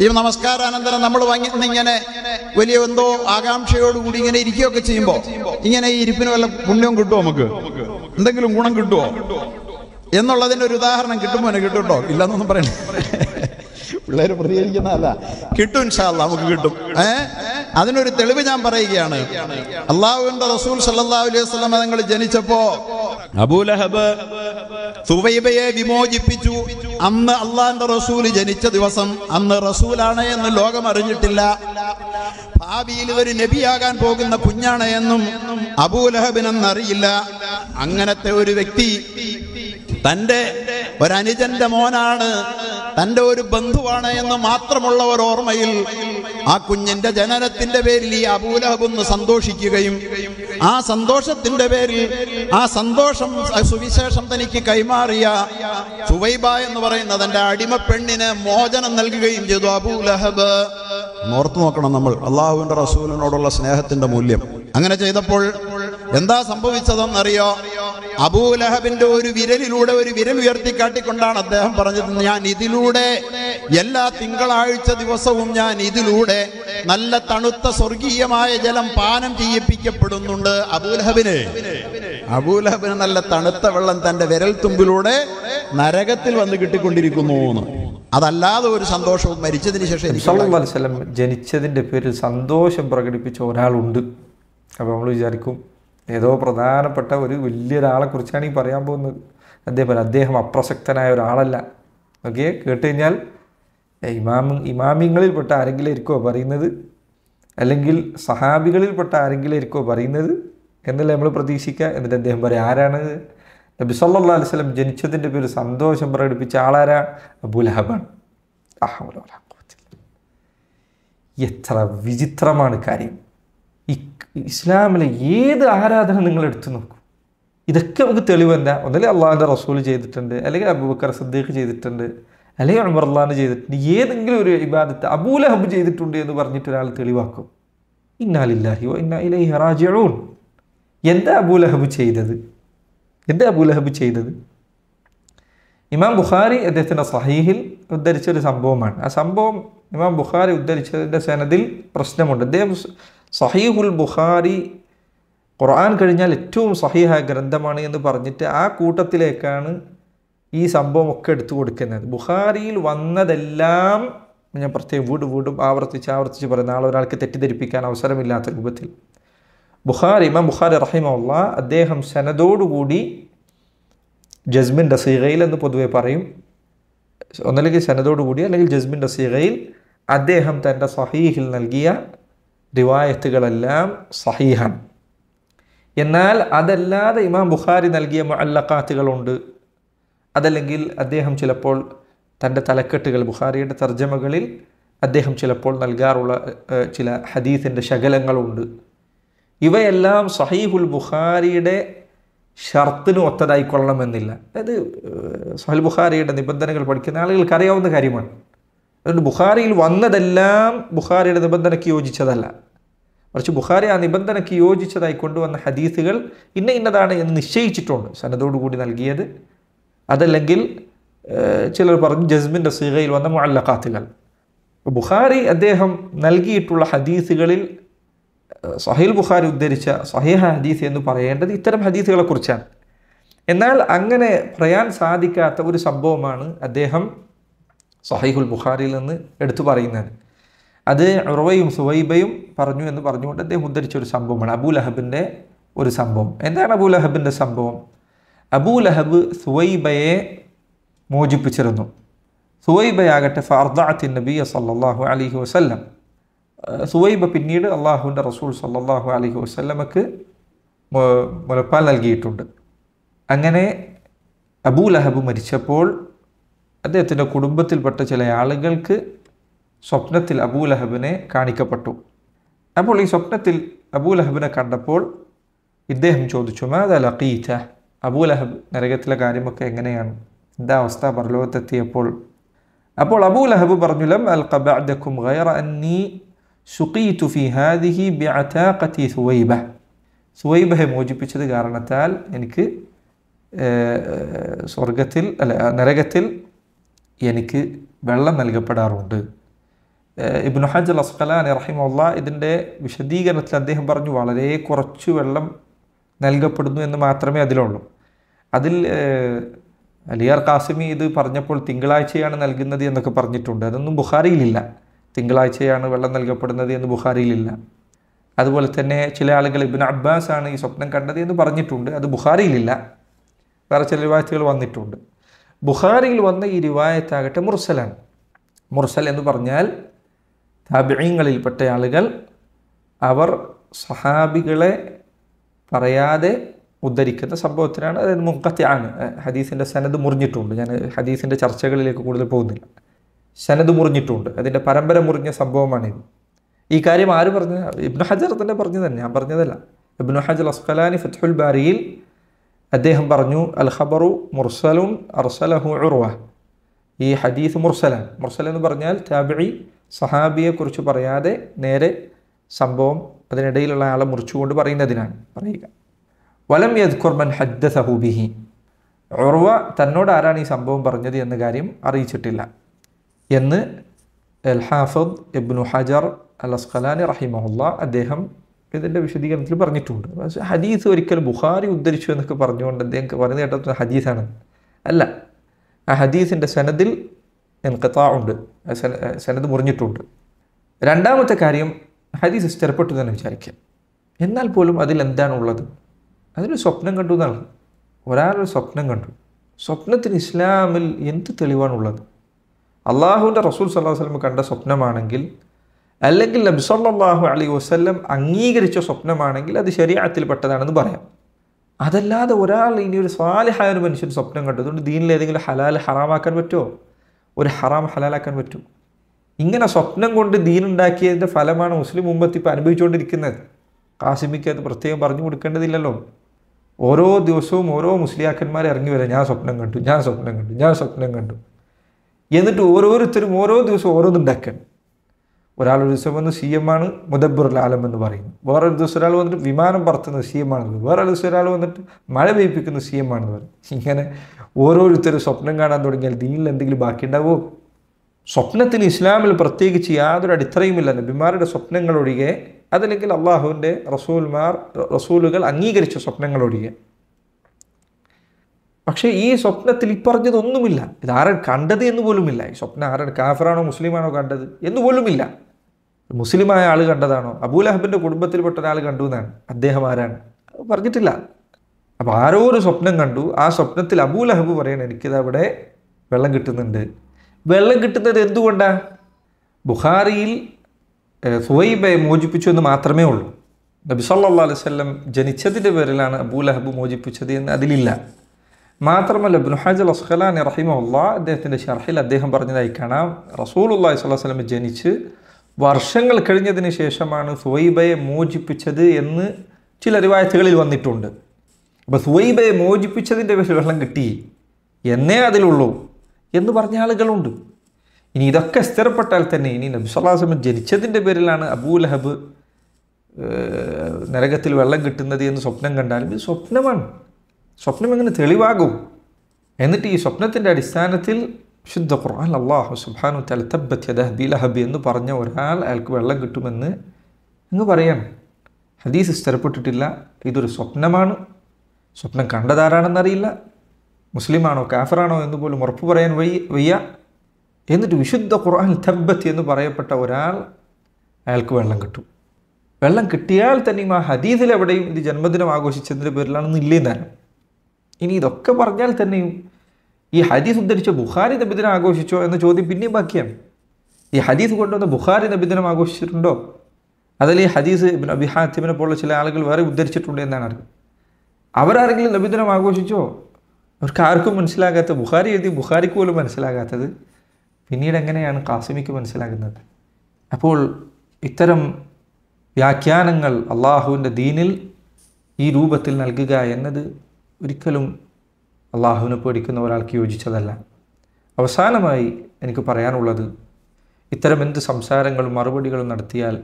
ഈ നമസ്കാരാനന്തരം നമ്മൾ ഇങ്ങനെ വലിയ എന്തോ ആകാംക്ഷയോടുകൂടി ഇങ്ങനെ ഇരിക്കുകയൊക്കെ ചെയ്യുമ്പോൾ ഇങ്ങനെ ഈ ഇരിപ്പിന് വല്ല പുണ്യവും കിട്ടുമോ നമുക്ക് എന്തെങ്കിലും ഗുണം കിട്ടുമോ എന്നുള്ളതിനൊരു ഒരു ഉദാഹരണം കിട്ടുമോ കിട്ടുട്ടോ ഇല്ലെന്നൊന്നും പറയണ പിള്ളേർ പ്രതികരിക്കുന്നതല്ല കിട്ടും നമുക്ക് കിട്ടും ഏ അതിനൊരു തെളിവ് ഞാൻ പറയുകയാണ് അള്ളാഹുവിന്റെ റസൂൽ സല്ലാ അലൈഹി നിങ്ങൾ ജനിച്ചപ്പോ അബൂലഹബ് സുവൈബയെ വിമോചിപ്പിച്ചു അന്ന് അള്ളാഹിന്റെ റസൂൽ ജനിച്ച ദിവസം അന്ന് റസൂലാണ് എന്ന് ലോകം അറിഞ്ഞിട്ടില്ല ഭാവിയിൽ ഒരു നബിയാകാൻ പോകുന്ന കുഞ്ഞാണ് എന്നും അബൂലഹബിനെന്നറിയില്ല അങ്ങനത്തെ ഒരു വ്യക്തി തൻ്റെ ഒരനുജന്റെ മോനാണ് തൻ്റെ ഒരു ബന്ധുവാണ് എന്ന് മാത്രമുള്ള ഒരു ഓർമ്മയിൽ ആ കുഞ്ഞിന്റെ ജനനത്തിന്റെ പേരിൽ ഈ അബൂലഹബൊന്ന് സന്തോഷിക്കുകയും ആ സന്തോഷത്തിന്റെ പേരിൽ ആ സന്തോഷം സുവിശേഷം തനിക്ക് കൈമാറിയ സുവൈബ എന്ന് പറയുന്ന തന്റെ അടിമ പെണ്ണിന് മോചനം നൽകുകയും ചെയ്തു അബൂലഹബ് ഓർത്തു നോക്കണം നമ്മൾ അള്ളാഹുവിന്റെ റസൂലിനോടുള്ള സ്നേഹത്തിന്റെ മൂല്യം അങ്ങനെ ചെയ്തപ്പോൾ എന്താ സംഭവിച്ചതെന്നറിയോ അബൂലഹബിന്റെ ഒരു വിരലിലൂടെ ഒരു വിരൽ ഉയർത്തിക്കാട്ടിക്കൊണ്ടാണ് അദ്ദേഹം പറഞ്ഞത് ഞാൻ ഇതിലൂടെ എല്ലാ തിങ്കളാഴ്ച ദിവസവും ഞാൻ ഇതിലൂടെ നല്ല തണുത്ത സ്വർഗീയമായ ജലം പാനം ചെയ്യിപ്പിക്കപ്പെടുന്നുണ്ട് അബൂലഹബിന് അബൂലഹബിന് നല്ല തണുത്ത വെള്ളം തന്റെ വിരൽ തുമ്പിലൂടെ നരകത്തിൽ വന്ന് കിട്ടിക്കൊണ്ടിരിക്കുന്നു എന്ന് അതല്ലാതെ ഒരു സന്തോഷവും മരിച്ചതിന് ശേഷം വസ്ലം ജനിച്ചതിന്റെ പേരിൽ സന്തോഷം പ്രകടിപ്പിച്ച ഒരാളുണ്ട് അപ്പോൾ നമ്മൾ വിചാരിക്കും ഏതോ പ്രധാനപ്പെട്ട ഒരു വലിയൊരാളെ കുറിച്ചാണ് ഈ പറയാൻ പോകുന്നത് അതേപോലെ അദ്ദേഹം അപ്രസക്തനായ ഒരാളല്ല ഓക്കെ കേട്ട് കഴിഞ്ഞാൽ ഇമാമി ഇമാമിങ്ങളിൽപ്പെട്ട ആരെങ്കിലും ഇരിക്കുമോ പറയുന്നത് അല്ലെങ്കിൽ സഹാബികളിൽപ്പെട്ട ആരെങ്കിലും ഇരിക്കുമോ പറയുന്നത് എന്നല്ല നമ്മൾ പ്രതീക്ഷിക്കുക എന്നിട്ട് അദ്ദേഹം പറയും ആരാണ് നബി സല്ലാ സ്വലം ജനിച്ചതിൻ്റെ പേര് സന്തോഷം പ്രകടിപ്പിച്ച ആളാരാ അബുലഹബാണ് അഹമ്മദ് എത്ര വിചിത്രമാണ് കാര്യം ഇസ്ലാമിലെ ഏത് ആരാധന നിങ്ങൾ എടുത്തു നോക്കും ഇതൊക്കെ നമുക്ക് തെളിവ് തന്നെ ഒന്നല്ലേ അള്ളാഹിൻ്റെ റസൂൽ ചെയ്തിട്ടുണ്ട് അല്ലെങ്കിൽ അബൂബക്കർ സദ്ദീഖ് ചെയ്തിട്ടുണ്ട് അല്ലെങ്കിൽ ഉമർ അള്ളാഹാൻ ചെയ്തിട്ടുണ്ട് ഏതെങ്കിലും ഒരു ഇബാദത്ത് അബൂലഹബ് ചെയ്തിട്ടുണ്ട് എന്ന് പറഞ്ഞിട്ട് ഒരാൾ തെളിവാക്കും ഇന്നാലില്ലാഹിയോ ഇന്ന ഇലൈ ഹറാജിഴൂൺ എന്താ അബൂലഹബ് ചെയ്തത് എന്താ അബൂലഹബ് ചെയ്തത് ഇമാം ബുഖാരി അദ്ദേഹത്തിൻ്റെ സഹീഹിൽ ഉദ്ധരിച്ചൊരു സംഭവമാണ് ആ സംഭവം ഇമാം ബുഖാരി ഉദ്ധരിച്ചതിൻ്റെ സനദിൽ പ്രശ്നമുണ്ട് അദ്ദേഹം സഹീഹുൽ ബുഖാരി ഖുർആൻ കഴിഞ്ഞാൽ ഏറ്റവും സഹീഹ ഗ്രന്ഥമാണ് എന്ന് പറഞ്ഞിട്ട് ആ കൂട്ടത്തിലേക്കാണ് ഈ സംഭവമൊക്കെ എടുത്തു കൊടുക്കുന്നത് ബുഖാരിയിൽ വന്നതെല്ലാം ഞാൻ പ്രത്യേകം വീട് വീടും ആവർത്തിച്ച് ആവർത്തിച്ച് പറയുന്ന ആൾ ഒരാൾക്ക് തെറ്റിദ്ധരിപ്പിക്കാൻ അവസരമില്ലാത്ത രൂപത്തിൽ ബുഖാരി ഇമാം ബുഖാരി റഹിമുള്ള അദ്ദേഹം സനതോടുകൂടി ജസ്മിൻ സീഗയിൽ എന്ന് പൊതുവെ പറയും ഒന്നല്ലെങ്കിൽ സനതോടുകൂടി അല്ലെങ്കിൽ ജസ്മിൻ സീഗയിൽ അദ്ദേഹം തൻ്റെ സഹീഹിൽ നൽകിയ റിവായത്തുകളെല്ലാം സഹീഹാണ് എന്നാൽ അതല്ലാതെ ഇമാം ബുഖാരി നൽകിയ മുഅല്ലക്കാത്തുകളുണ്ട് അതല്ലെങ്കിൽ അദ്ദേഹം ചിലപ്പോൾ തൻ്റെ തലക്കെട്ടുകൾ ബുഖാരിയുടെ തർജ്ജമകളിൽ അദ്ദേഹം ചിലപ്പോൾ നൽകാറുള്ള ചില ഹദീസിൻ്റെ ശകലങ്ങളുണ്ട് ഇവയെല്ലാം സഹീഹുൽ ബുഖാരിയുടെ ഷർത്തിന് ഒത്തതായിക്കൊള്ളണമെന്നില്ല അതായത് സഹൽ ബുഖാരിയുടെ നിബന്ധനകൾ പഠിക്കുന്ന ആളുകൾക്ക് അറിയാവുന്ന കാര്യമാണ് അതുകൊണ്ട് ബുഖാരിയിൽ വന്നതെല്ലാം ബുഖാരിയുടെ നിബന്ധനയ്ക്ക് യോജിച്ചതല്ല മറിച്ച് ബുഖാരി ആ നിബന്ധനയ്ക്ക് യോജിച്ചതായി കൊണ്ടുവന്ന ഹദീസുകൾ ഇന്ന ഇന്നതാണ് എന്ന് നിശ്ചയിച്ചിട്ടുണ്ട് സന്നദ്ധോടുകൂടി നൽകിയത് അതല്ലെങ്കിൽ ചിലർ പറഞ്ഞു ജസ്മിൻ്റെ സീഹയിൽ വന്ന മുഅല്ലഖാത്തുകൾ ബുഖാരി അദ്ദേഹം നൽകിയിട്ടുള്ള ഹദീസുകളിൽ സഹീൽ ബുഖാരി ഉദ്ധരിച്ച സഹീഹ ഹദീസ് എന്ന് പറയേണ്ടത് ഇത്തരം ഹദീസുകളെക്കുറിച്ചാണ് എന്നാൽ അങ്ങനെ പറയാൻ സാധിക്കാത്ത ഒരു സംഭവമാണ് അദ്ദേഹം സഹൈഹുൽ ബുഖാരിയിൽ നിന്ന് എടുത്തു പറയുന്നത് അത് ഉറവയും സുവൈബയും പറഞ്ഞു എന്ന് പറഞ്ഞുകൊണ്ട് അദ്ദേഹം ഉദ്ധരിച്ച ഒരു സംഭവമാണ് അബൂ ലഹബിൻ്റെ ഒരു സംഭവം എന്താണ് അബൂ ലഹബിൻ്റെ സംഭവം അബൂ ലഹബ് സുവൈബയെ മോചിപ്പിച്ചിരുന്നു സുവൈബയാകട്ടെ ഫർദാത്തിൻ നബിയ സല്ലാഹു അലഹി വസ്ല്ലം സുവൈബ പിന്നീട് അള്ളാഹുവിൻ്റെ റസൂൽ സല്ലാഹു അലഹി വസ്ല്ലമക്ക് മുലപ്പാൽ നൽകിയിട്ടുണ്ട് അങ്ങനെ അബൂ ലഹബ് മരിച്ചപ്പോൾ അദ്ദേഹത്തിൻ്റെ കുടുംബത്തിൽപ്പെട്ട ചില ആളുകൾക്ക് സ്വപ്നത്തിൽ അബൂലഹബിനെ കാണിക്കപ്പെട്ടു അപ്പോൾ ഈ സ്വപ്നത്തിൽ അബൂലഹബിനെ കണ്ടപ്പോൾ ഇദ്ദേഹം ചോദിച്ചു മാതാ ലഖീറ്റ അബൂലഹബ് നരകത്തിലെ കാര്യമൊക്കെ എങ്ങനെയാണ് എന്താ അവസ്ഥ പരലോകത്തെത്തിയപ്പോൾ അപ്പോൾ അബൂലഹബ് പറഞ്ഞു ലം അൽ കബഅദക്കും ഗൈറ അന്നി സുഖീതു ഫീ ഹാദിഹി ബിഅതാഖതി സുവൈബ സുവൈബയെ മോചിപ്പിച്ചത് കാരണത്താൽ എനിക്ക് സ്വർഗത്തിൽ അല്ല നരകത്തിൽ എനിക്ക് വെള്ളം നൽകപ്പെടാറുണ്ട് ഇബ്നു ഹജ് അൽ അസ്ഖലാനി റഹിമുള്ള ഇതിൻ്റെ വിശദീകരണത്തിൽ അദ്ദേഹം പറഞ്ഞു വളരെ കുറച്ച് വെള്ളം നൽകപ്പെടുന്നു എന്ന് മാത്രമേ അതിലുള്ളൂ അതിൽ അലിയാർ കാസിമി ഇത് പറഞ്ഞപ്പോൾ തിങ്കളാഴ്ചയാണ് നൽകുന്നത് എന്നൊക്കെ പറഞ്ഞിട്ടുണ്ട് അതൊന്നും ബുഹാരിയിലില്ല തിങ്കളാഴ്ചയാണ് വെള്ളം നൽകപ്പെടുന്നത് എന്ന് ബുഹാരിയിലില്ല അതുപോലെ തന്നെ ചില ആളുകൾ ഇബിൻ അബ്ബാസ് ആണ് ഈ സ്വപ്നം കണ്ടത് എന്ന് പറഞ്ഞിട്ടുണ്ട് അത് ബുഹാരിയിലില്ല വേറെ ചില വാഴ്ചകൾ വന്നിട്ടുണ്ട് ബുഖാരിയിൽ വന്ന ഈ റിവായത്താകട്ടെ മുർസലാണ് മുർസൽ എന്ന് പറഞ്ഞാൽ താബിയങ്ങളിൽപ്പെട്ട ആളുകൾ അവർ സഹാബികളെ പറയാതെ ഉദ്ധരിക്കുന്ന സംഭവത്തിനാണ് അതായത് ആണ് ഹദീസിൻ്റെ സനത് മുറിഞ്ഞിട്ടുണ്ട് ഞാൻ ഹദീസിൻ്റെ ചർച്ചകളിലേക്ക് കൂടുതൽ പോകുന്നില്ല സനത് മുറിഞ്ഞിട്ടുണ്ട് അതിൻ്റെ പരമ്പര മുറിഞ്ഞ സംഭവമാണിത് ഈ കാര്യം ആര് പറഞ്ഞു ഇബ്നു ഹജർ തന്നെ പറഞ്ഞു തന്നെ ഞാൻ പറഞ്ഞതല്ല ഇബ്നു ഹജർ അസ്കലാനി ഫത്തുൽ ബാരിയിൽ അദ്ദേഹം പറഞ്ഞു അൽ ഖബറു മുർസലുൻ അർസലഹു ഉർവ ഈ ഹദീഫ് മുർസല മുർസല എന്ന് പറഞ്ഞാൽ താബിഴി സഹാബിയെക്കുറിച്ച് പറയാതെ നേരെ സംഭവം അതിനിടയിലുള്ള ആളെ മുറിച്ചുകൊണ്ട് പറയുന്നതിനാണ് പറയുക വലം യദ് യദ്ഖുർമൻ ഹദ്ദ സഹൂബിഹി ഉർവ തന്നോട് ആരാണ് ഈ സംഭവം പറഞ്ഞത് എന്ന കാര്യം അറിയിച്ചിട്ടില്ല എന്ന് അൽ ഹാഫദ് ഇബ്നു ഹജർ അൽ അസ്ഖലാൻ റഹിമഹുല്ല അദ്ദേഹം ഇതിൻ്റെ വിശദീകരണത്തിൽ പറഞ്ഞിട്ടുണ്ട് ഹദീസ് ഒരിക്കൽ ബുഖാരി ഉദ്ധരിച്ചു എന്നൊക്കെ പറഞ്ഞുകൊണ്ട് അദ്ദേഹം പറഞ്ഞു കേട്ടത് ഹദീസാണ് അല്ല ആ ഹദീസിൻ്റെ സനദിൽ എൻകത്താ ഉണ്ട് സനദ് മുറിഞ്ഞിട്ടുണ്ട് രണ്ടാമത്തെ കാര്യം ഹദീസ് സ്ഥിരപ്പെട്ടു തന്നെ വിചാരിക്കുക എന്നാൽ പോലും അതിൽ എന്താണുള്ളത് അതിനൊരു സ്വപ്നം കണ്ടു എന്നാണ് ഒരാളൊരു സ്വപ്നം കണ്ടു സ്വപ്നത്തിന് ഇസ്ലാമിൽ എന്ത് തെളിവാണുള്ളത് അള്ളാഹുവിൻ്റെ റസൂൽ സല്ലാഹു വസ്ലം കണ്ട സ്വപ്നമാണെങ്കിൽ അല്ലെങ്കിൽ നബ്സല്ലാഹു അലി വസ്ല്ലം അംഗീകരിച്ച സ്വപ്നമാണെങ്കിൽ അത് ശരീരത്തിൽ പെട്ടതാണെന്ന് പറയാം അതല്ലാതെ ഒരാൾ ഇനി ഒരു സ്വാലിഹായ ഒരു മനുഷ്യൻ സ്വപ്നം കണ്ടു അതുകൊണ്ട് ദീനിൽ ഏതെങ്കിലും ഹലാൽ ഹറാമാക്കാൻ പറ്റുമോ ഒരു ഹറാം ഹലാലാക്കാൻ പറ്റുമോ ഇങ്ങനെ സ്വപ്നം കൊണ്ട് ദീനുണ്ടാക്കിയതിൻ്റെ ഫലമാണ് മുസ്ലിം ഉമ്മത്ത് ഇപ്പോൾ അനുഭവിച്ചുകൊണ്ടിരിക്കുന്നത് കാസിമിക്ക് അത് പ്രത്യേകം പറഞ്ഞു കൊടുക്കേണ്ടതില്ലല്ലോ ഓരോ ദിവസവും ഓരോ മുസ്ലിയാക്കന്മാർ ഇറങ്ങി വരാം ഞാൻ സ്വപ്നം കണ്ടു ഞാൻ സ്വപ്നം കണ്ടു ഞാൻ സ്വപ്നം കണ്ടു എന്നിട്ട് ഓരോരുത്തരും ഓരോ ദിവസവും ഓരോന്നുണ്ടാക്കണം ഒരാൾ ഒരു ദിവസം വന്ന് സി എം ആണ് മുദബ്ബുർ ലാലം എന്ന് പറയുന്നു വേറൊരു ദിവസം ഒരാൾ വന്നിട്ട് വിമാനം പറത്തുന്നത് സി എം ആണെന്ന് വേറൊരു ദിവസം ഒരാൾ വന്നിട്ട് മഴ പെയ്പ്പിക്കുന്ന സി എം ആണെന്ന് പറയും ഇങ്ങനെ ഓരോരുത്തരും സ്വപ്നം കാണാൻ തുടങ്ങിയാൽ ദീനിൽ എന്തെങ്കിലും ബാക്കിയുണ്ടാവുമോ സ്വപ്നത്തിൽ ഇസ്ലാമിൽ പ്രത്യേകിച്ച് യാതൊരു അടിത്തറയുമില്ല നബിമാരുടെ സ്വപ്നങ്ങളൊഴികെ അതല്ലെങ്കിൽ അള്ളാഹുവിൻ്റെ റസൂൽമാർ റസൂലുകൾ അംഗീകരിച്ച സ്വപ്നങ്ങളൊഴികെ പക്ഷേ ഈ സ്വപ്നത്തിൽ ഈ പറഞ്ഞതൊന്നുമില്ല ഇത് ആരാണ് കണ്ടത് എന്ന് പോലുമില്ല ഈ സ്വപ്നം ആരാണ് കാഫറാണോ മുസ്ലിമാണോ കണ്ടത് എന്ന് പോലുമില്ല മുസ്ലിമായ ആൾ കണ്ടതാണോ അബൂലഹബിൻ്റെ കുടുംബത്തിൽപ്പെട്ട ഒരാൾ കണ്ടു എന്നാണ് അദ്ദേഹം ആരാണ് പറഞ്ഞിട്ടില്ല അപ്പോൾ ആരോ ഒരു സ്വപ്നം കണ്ടു ആ സ്വപ്നത്തിൽ അബൂലഹബ് പറയണം എനിക്കിത് അവിടെ വെള്ളം കിട്ടുന്നുണ്ട് വെള്ളം കിട്ടുന്നത് എന്തുകൊണ്ടാണ് ബുഹാറിയിൽ സുവൈബയെ മോചിപ്പിച്ചു എന്ന് മാത്രമേ ഉള്ളൂ നബി സല്ലാ അലൈവല്ലം ജനിച്ചതിൻ്റെ പേരിലാണ് അബൂലഹബ് മോചിപ്പിച്ചത് എന്ന് അതിലില്ല മാത്രമല്ല ബുഹാജ് അസ്ഖലാൻ റഹിമുള്ള അദ്ദേഹത്തിൻ്റെ ഷർഹിൽ അദ്ദേഹം പറഞ്ഞതായി കാണാം റസൂൽ അള്ളാഹി സ്വല്ലാ വല്ലം ജനിച്ച് വർഷങ്ങൾ കഴിഞ്ഞതിന് ശേഷമാണ് സുഹൈബയെ മോചിപ്പിച്ചത് എന്ന് ചില റിവായത്തുകളിൽ വന്നിട്ടുണ്ട് അപ്പോൾ സുഹൈബയെ മോചിപ്പിച്ചതിൻ്റെ വിശകലനം കിട്ടി എന്നേ അതിലുള്ളൂ എന്ന് പറഞ്ഞ ആളുകളുണ്ട് ഇനി ഇതൊക്കെ സ്ഥിരപ്പെട്ടാൽ തന്നെ ഇനി നബ്സലാസമ ജനിച്ചതിൻ്റെ പേരിലാണ് അബൂ ലഹബ് നരകത്തിൽ വെള്ളം കിട്ടുന്നത് എന്ന് സ്വപ്നം കണ്ടാലും ഇത് സ്വപ്നമാണ് സ്വപ്നം എങ്ങനെ തെളിവാകും എന്നിട്ട് ഈ സ്വപ്നത്തിൻ്റെ അടിസ്ഥാനത്തിൽ വിശുദ്ധ ഖുർആൻ അള്ളാഹു സുബാനു തല തബ്ബത്ത് യദഹബി ലഹബി എന്ന് പറഞ്ഞ ഒരാൾ അയാൾക്ക് വെള്ളം കിട്ടുമെന്ന് അങ്ങ് പറയണം ഹദീസ് സ്ഥിരപ്പെട്ടിട്ടില്ല ഇതൊരു സ്വപ്നമാണ് സ്വപ്നം കണ്ടതാരാണെന്നറിയില്ല മുസ്ലിമാണോ കാഫറാണോ എന്ന് പോലും ഉറപ്പ് പറയാൻ വയ്യ വയ്യ എന്നിട്ട് വിശുദ്ധ ഖുർആൻ തബ്ബത്ത് എന്ന് പറയപ്പെട്ട ഒരാൾ അയാൾക്ക് വെള്ളം കിട്ടും വെള്ളം കിട്ടിയാൽ തന്നെയും ആ ഹദീസിൽ എവിടെയും ഇത് ജന്മദിനം ആഘോഷിച്ചതിൻ്റെ പേരിലാണെന്ന് ഇല്ലേ ഇനി ഇതൊക്കെ പറഞ്ഞാൽ തന്നെയും ഈ ഹദീസ് ഉദ്ധരിച്ച് ബുഖാരി നബിദിനം ആഘോഷിച്ചോ എന്ന ചോദ്യം പിന്നെയും ബാക്കിയാണ് ഈ ഹദീസ് കൊണ്ടുവന്ന് ബുഖാരി നബിദിനം ആഘോഷിച്ചിട്ടുണ്ടോ അതിൽ ഈ ഹദീസ് അബിഹാത്തിമിനെ പോലുള്ള ചില ആളുകൾ വേറെ ഉദ്ധരിച്ചിട്ടുണ്ട് എന്നാണ് അറിവ് അവരാരെങ്കിലും നബിദിനം ആഘോഷിച്ചോ അവർക്ക് ആർക്കും മനസ്സിലാകാത്ത ബുഖാരി എഴുതി ബുഖാരിക്ക് പോലും മനസ്സിലാകാത്തത് പിന്നീട് എങ്ങനെയാണ് കാസിമിക്ക് മനസ്സിലാകുന്നത് അപ്പോൾ ഇത്തരം വ്യാഖ്യാനങ്ങൾ അള്ളാഹുവിൻ്റെ ദീനിൽ ഈ രൂപത്തിൽ നൽകുക എന്നത് ഒരിക്കലും അള്ളാഹുവിനെ പേടിക്കുന്ന ഒരാൾക്ക് യോജിച്ചതല്ല അവസാനമായി എനിക്ക് പറയാനുള്ളത് ഇത്തരം എന്ത് സംസാരങ്ങളും മറുപടികളും നടത്തിയാൽ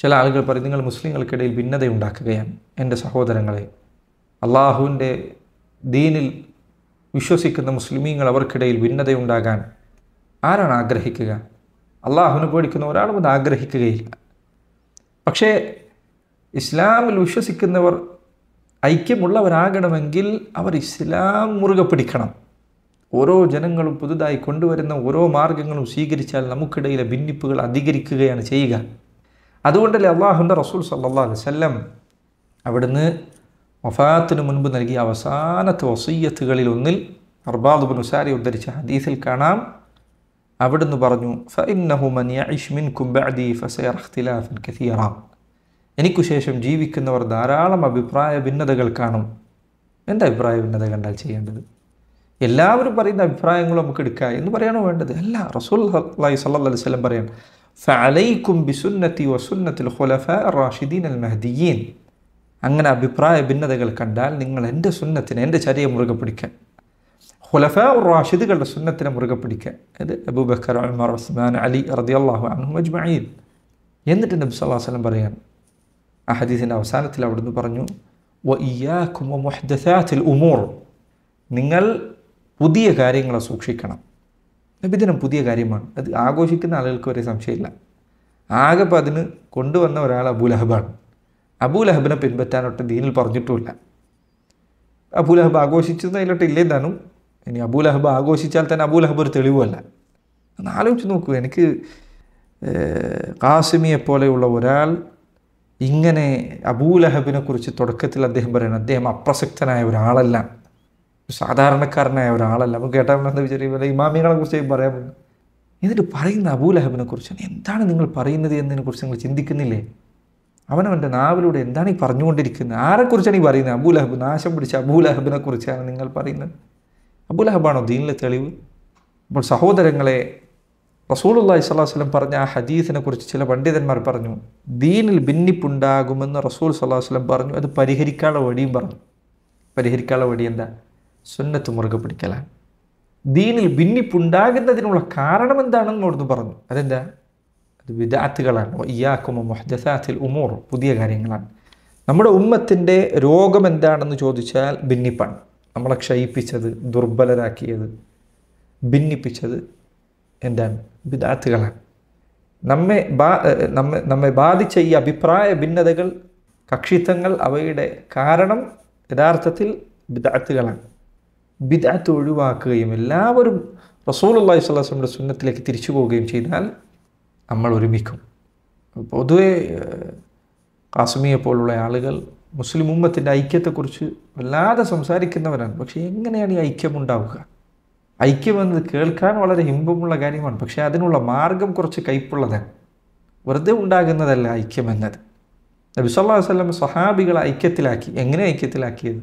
ചില ആളുകൾ പറയും നിങ്ങൾ മുസ്ലിങ്ങൾക്കിടയിൽ ഭിന്നതയുണ്ടാക്കുകയാണ് എൻ്റെ സഹോദരങ്ങളെ അള്ളാഹുവിൻ്റെ ദീനിൽ വിശ്വസിക്കുന്ന മുസ്ലിമീങ്ങൾ അവർക്കിടയിൽ ഭിന്നതയുണ്ടാകാൻ ആരാണ് ആഗ്രഹിക്കുക അള്ളാഹുവിനെ പേടിക്കുന്ന ഒരാളും അത് ആഗ്രഹിക്കുകയില്ല പക്ഷേ ഇസ്ലാമിൽ വിശ്വസിക്കുന്നവർ ഐക്യമുള്ളവരാകണമെങ്കിൽ അവർ ഇസ്ലാം മുറുകെ പിടിക്കണം ഓരോ ജനങ്ങളും പുതുതായി കൊണ്ടുവരുന്ന ഓരോ മാർഗങ്ങളും സ്വീകരിച്ചാൽ നമുക്കിടയിലെ ഭിന്നിപ്പുകൾ അധികരിക്കുകയാണ് ചെയ്യുക അതുകൊണ്ടല്ലേ അള്ളാഹുൻ്റെ റസൂൽ സല്ലാ അലൈവല്ലം അവിടുന്ന് വഫാത്തിന് മുൻപ് നൽകിയ അവസാനത്തെ വസീയത്തുകളിൽ ഒന്നിൽ അർബാദ് ഉസാരി ഉദ്ധരിച്ച ഹദീസിൽ കാണാം അവിടുന്ന് പറഞ്ഞു ഫൈൻ നഹുമനിയ ഇഷ്മിൻ മിൻകും ബഅദി ഫസയറഖ്തിലാഫൻ കസീറ ശേഷം ജീവിക്കുന്നവർ ധാരാളം അഭിപ്രായ ഭിന്നതകൾ കാണും എന്താ അഭിപ്രായ ഭിന്നത കണ്ടാൽ ചെയ്യേണ്ടത് എല്ലാവരും പറയുന്ന അഭിപ്രായങ്ങൾ നമുക്ക് എടുക്കുക എന്ന് പറയാനോ വേണ്ടത് അല്ല റസൂൽ അള്ളാഹി സല്ലാ അലൈഹി സ്വലം പറയാണ് ഫലൈക്കും ബിസുന്നത്തി വസുന്നത്തിൽ ഹുലഫ റാഷിദീൻ അൽ മെഹദീൻ അങ്ങനെ അഭിപ്രായ ഭിന്നതകൾ കണ്ടാൽ നിങ്ങൾ എൻ്റെ സുന്നത്തിന് എൻ്റെ ചരിയെ മുറുകെ പിടിക്കാൻ ഹുലഫ റാഷിദുകളുടെ സുന്നത്തിനെ മുറുകെ പിടിക്കാൻ അത് അബൂബക്കർ ഉമർ ഉസ്മാൻ അലി റദിയല്ലാഹു അഹ്മജ് മഹീൻ എന്നിട്ട് നബ്സ് അള്ളാഹു സ്വലം പറയാൻ ആ ഹദീസിൻ്റെ അവസാനത്തിൽ അവിടുന്ന് പറഞ്ഞു വ ഉമൂർ നിങ്ങൾ പുതിയ കാര്യങ്ങളെ സൂക്ഷിക്കണം നബിദിനം പുതിയ കാര്യമാണ് അത് ആഘോഷിക്കുന്ന ആളുകൾക്ക് വരെ സംശയമില്ല ആകെ അപ്പം അതിന് കൊണ്ടുവന്ന ഒരാൾ അബൂലഹബാണ് അബൂലഹബിനെ പിൻപറ്റാനൊട്ട് ദീനിൽ പറഞ്ഞിട്ടുമില്ല അബൂലഹബ് ആഘോഷിച്ചത് അതിലോട്ട് ഇല്ലേന്താനും ഇനി അബൂലഹബ് ആഘോഷിച്ചാൽ തന്നെ അബൂലഹബ് ഒരു തെളിവല്ല ഒന്ന് ആലോചിച്ച് നോക്കൂ എനിക്ക് കാസിമിയെ പോലെയുള്ള ഒരാൾ ഇങ്ങനെ അബൂലഹബിനെ കുറിച്ച് തുടക്കത്തിൽ അദ്ദേഹം പറയുന്നത് അദ്ദേഹം അപ്രസക്തനായ ഒരാളല്ല സാധാരണക്കാരനായ ഒരാളല്ല അപ്പോൾ കേട്ടാൽ എന്താ വിചാരിക്കും ഇമാമികളെ കുറിച്ച് പറയാൻ പറ്റും എന്നിട്ട് പറയുന്ന അബൂലഹബിനെ കുറിച്ച് എന്താണ് നിങ്ങൾ പറയുന്നത് എന്നതിനെ കുറിച്ച് നിങ്ങൾ ചിന്തിക്കുന്നില്ലേ അവനവൻ്റെ നാവിലൂടെ എന്താണ് ഈ പറഞ്ഞുകൊണ്ടിരിക്കുന്നത് ആരെക്കുറിച്ചാണ് ഈ പറയുന്നത് അബൂലഹബ് നാശം പിടിച്ച അബൂലഹബിനെ കുറിച്ചാണ് നിങ്ങൾ പറയുന്നത് അബൂലഹബാണോ ദീനിലെ തെളിവ് അപ്പോൾ സഹോദരങ്ങളെ റസൂലുള്ളാഹി സ്വല്ലല്ലാഹു വസല്ലം പറഞ്ഞ ആ ഹദീസിനെ കുറിച്ച് ചില പണ്ഡിതന്മാർ പറഞ്ഞു ദീനിൽ ഭിന്നിപ്പുണ്ടാകുമെന്ന് റസൂൽ സ്വല്ലല്ലാഹു വസല്ലം പറഞ്ഞു അത് പരിഹരിക്കാനുള്ള വഴിയും പറഞ്ഞു പരിഹരിക്കാനുള്ള വഴി എന്താ സുന്നത്ത് മുറുകെ പിടിക്കലാണ് ദീനിൽ ഭിന്നിപ്പുണ്ടാകുന്നതിനുള്ള കാരണം എന്താണെന്ന് അവിടുന്ന് പറഞ്ഞു അതെന്താ അത് വിദാത്തുകളാണ് ഇയാക്കുമോ മൊഹദസാത്തിൽ ഉമൂർ പുതിയ കാര്യങ്ങളാണ് നമ്മുടെ ഉമ്മത്തിൻ്റെ രോഗം എന്താണെന്ന് ചോദിച്ചാൽ ഭിന്നിപ്പാണ് നമ്മളെ ക്ഷയിപ്പിച്ചത് ദുർബലരാക്കിയത് ഭിന്നിപ്പിച്ചത് എന്താണ് ബിദാത്തുകളാണ് നമ്മെ ബാ നമ്മെ നമ്മെ ബാധിച്ച ഈ അഭിപ്രായ ഭിന്നതകൾ കക്ഷിത്വങ്ങൾ അവയുടെ കാരണം യഥാർത്ഥത്തിൽ ബിദാത്തുകളാണ് ബിദാത്ത് ഒഴിവാക്കുകയും എല്ലാവരും റസൂൽ അള്ളാഹി സ്വലാസ്ലമിൻ്റെ സുന്നത്തിലേക്ക് തിരിച്ചു പോവുകയും ചെയ്താൽ നമ്മൾ ഒരുമിക്കും പൊതുവെ കാസുമിയെ പോലുള്ള ആളുകൾ മുസ്ലിം ഉമ്മത്തിൻ്റെ ഐക്യത്തെക്കുറിച്ച് വല്ലാതെ സംസാരിക്കുന്നവരാണ് പക്ഷേ എങ്ങനെയാണ് ഈ ഐക്യമുണ്ടാവുക ഐക്യമെന്നത് കേൾക്കാൻ വളരെ ഇമ്പമുള്ള കാര്യമാണ് പക്ഷേ അതിനുള്ള മാർഗം കുറച്ച് കയ്പുള്ളതാണ് വെറുതെ ഉണ്ടാകുന്നതല്ല ഐക്യമെന്നത് നബി സല്ലാ വല്ലം സ്വഹാബികളെ ഐക്യത്തിലാക്കി എങ്ങനെ ഐക്യത്തിലാക്കിയത്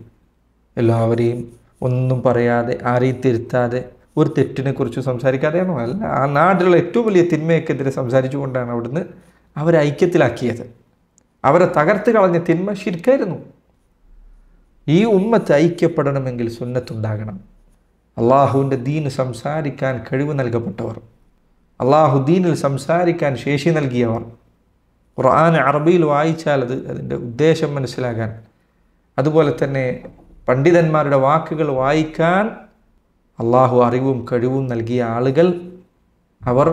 എല്ലാവരെയും ഒന്നും പറയാതെ ആരെയും തിരുത്താതെ ഒരു തെറ്റിനെ കുറിച്ച് സംസാരിക്കാതെയാണോ അല്ല ആ നാട്ടിലുള്ള ഏറ്റവും വലിയ തിന്മയൊക്കെതിരെ സംസാരിച്ചുകൊണ്ടാണ് അവിടുന്ന് അവരെ ഐക്യത്തിലാക്കിയത് അവരെ തകർത്ത് കളഞ്ഞ തിന്മ ശരിക്കായിരുന്നു ഈ ഉമ്മത്ത് ഐക്യപ്പെടണമെങ്കിൽ സുന്നത്തുണ്ടാകണം അള്ളാഹുവിൻ്റെ ദീന് സംസാരിക്കാൻ കഴിവ് നൽകപ്പെട്ടവർ അള്ളാഹു ദീനിൽ സംസാരിക്കാൻ ശേഷി നൽകിയവർ ഖുർആൻ അറബിയിൽ വായിച്ചാൽ അത് അതിൻ്റെ ഉദ്ദേശം മനസ്സിലാകാൻ അതുപോലെ തന്നെ പണ്ഡിതന്മാരുടെ വാക്കുകൾ വായിക്കാൻ അള്ളാഹു അറിവും കഴിവും നൽകിയ ആളുകൾ അവർ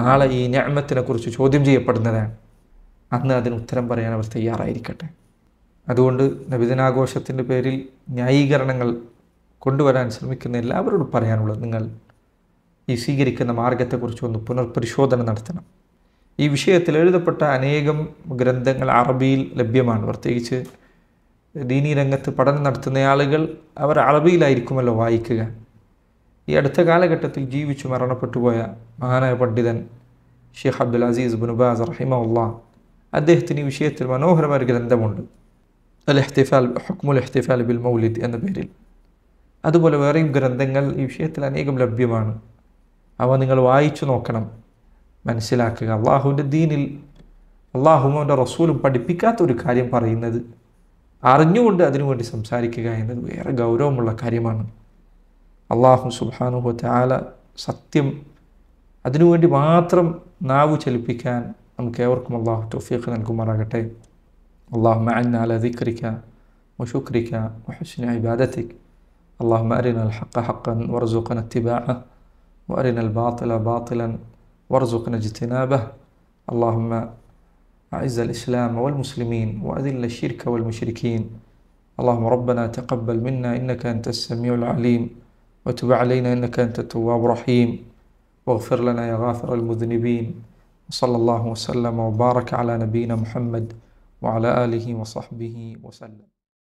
നാളെ ഈ ഞാമത്തിനെ കുറിച്ച് ചോദ്യം ചെയ്യപ്പെടുന്നതാണ് അന്ന് അതിന് ഉത്തരം പറയാൻ അവർ തയ്യാറായിരിക്കട്ടെ അതുകൊണ്ട് നബിദിനാഘോഷത്തിൻ്റെ പേരിൽ ന്യായീകരണങ്ങൾ കൊണ്ടുവരാൻ ശ്രമിക്കുന്ന എല്ലാവരോടും പറയാനുള്ളത് നിങ്ങൾ ഈ സ്വീകരിക്കുന്ന മാർഗത്തെക്കുറിച്ച് ഒന്ന് പുനർപരിശോധന നടത്തണം ഈ വിഷയത്തിൽ എഴുതപ്പെട്ട അനേകം ഗ്രന്ഥങ്ങൾ അറബിയിൽ ലഭ്യമാണ് പ്രത്യേകിച്ച് ദീനീ രംഗത്ത് പഠനം നടത്തുന്ന ആളുകൾ അവർ അറബിയിലായിരിക്കുമല്ലോ വായിക്കുക ഈ അടുത്ത കാലഘട്ടത്തിൽ ജീവിച്ചു മരണപ്പെട്ടു പോയ മഹാനായ പണ്ഡിതൻ ഷെയ്ഖ് അബ്ദുൽ അസീസ് ബുനുബാസ് ഉള്ള അദ്ദേഹത്തിന് ഈ വിഷയത്തിൽ മനോഹരമായ ഒരു ഗ്രന്ഥമുണ്ട് അൽ എഹ്തിഫാൽ ഹുക്മുൽ എഹ്തിഫാൽ ബിൽ മൗലിദ് എന്ന പേരിൽ അതുപോലെ വേറെയും ഗ്രന്ഥങ്ങൾ ഈ വിഷയത്തിൽ അനേകം ലഭ്യമാണ് അവ നിങ്ങൾ വായിച്ചു നോക്കണം മനസ്സിലാക്കുക അള്ളാഹുവിൻ്റെ ദീനിൽ അള്ളാഹുവിൻ്റെ റസൂലും പഠിപ്പിക്കാത്ത ഒരു കാര്യം പറയുന്നത് അറിഞ്ഞുകൊണ്ട് അതിനുവേണ്ടി സംസാരിക്കുക എന്നത് വേറെ ഗൗരവമുള്ള കാര്യമാണ് അള്ളാഹു സുബാനുഹു താല സത്യം അതിനുവേണ്ടി മാത്രം നാവു ചലിപ്പിക്കാൻ നമുക്ക് ഏവർക്കും അള്ളാഹു തൊഫീഖ് നൽകുമാറാകട്ടെ അള്ളാഹു മഅന്നാല ദിക്രിക്ക وشكرك وحسن اللهم أرنا الحق حقا وارزقنا اتباعه وأرنا الباطل باطلا وارزقنا اجتنابه اللهم أعز الإسلام والمسلمين وأذل الشرك والمشركين اللهم ربنا تقبل منا إنك أنت السميع العليم وتب علينا إنك أنت التواب الرحيم واغفر لنا يا غافر المذنبين وصلى الله وسلم وبارك على نبينا محمد وعلى آله وصحبه وسلم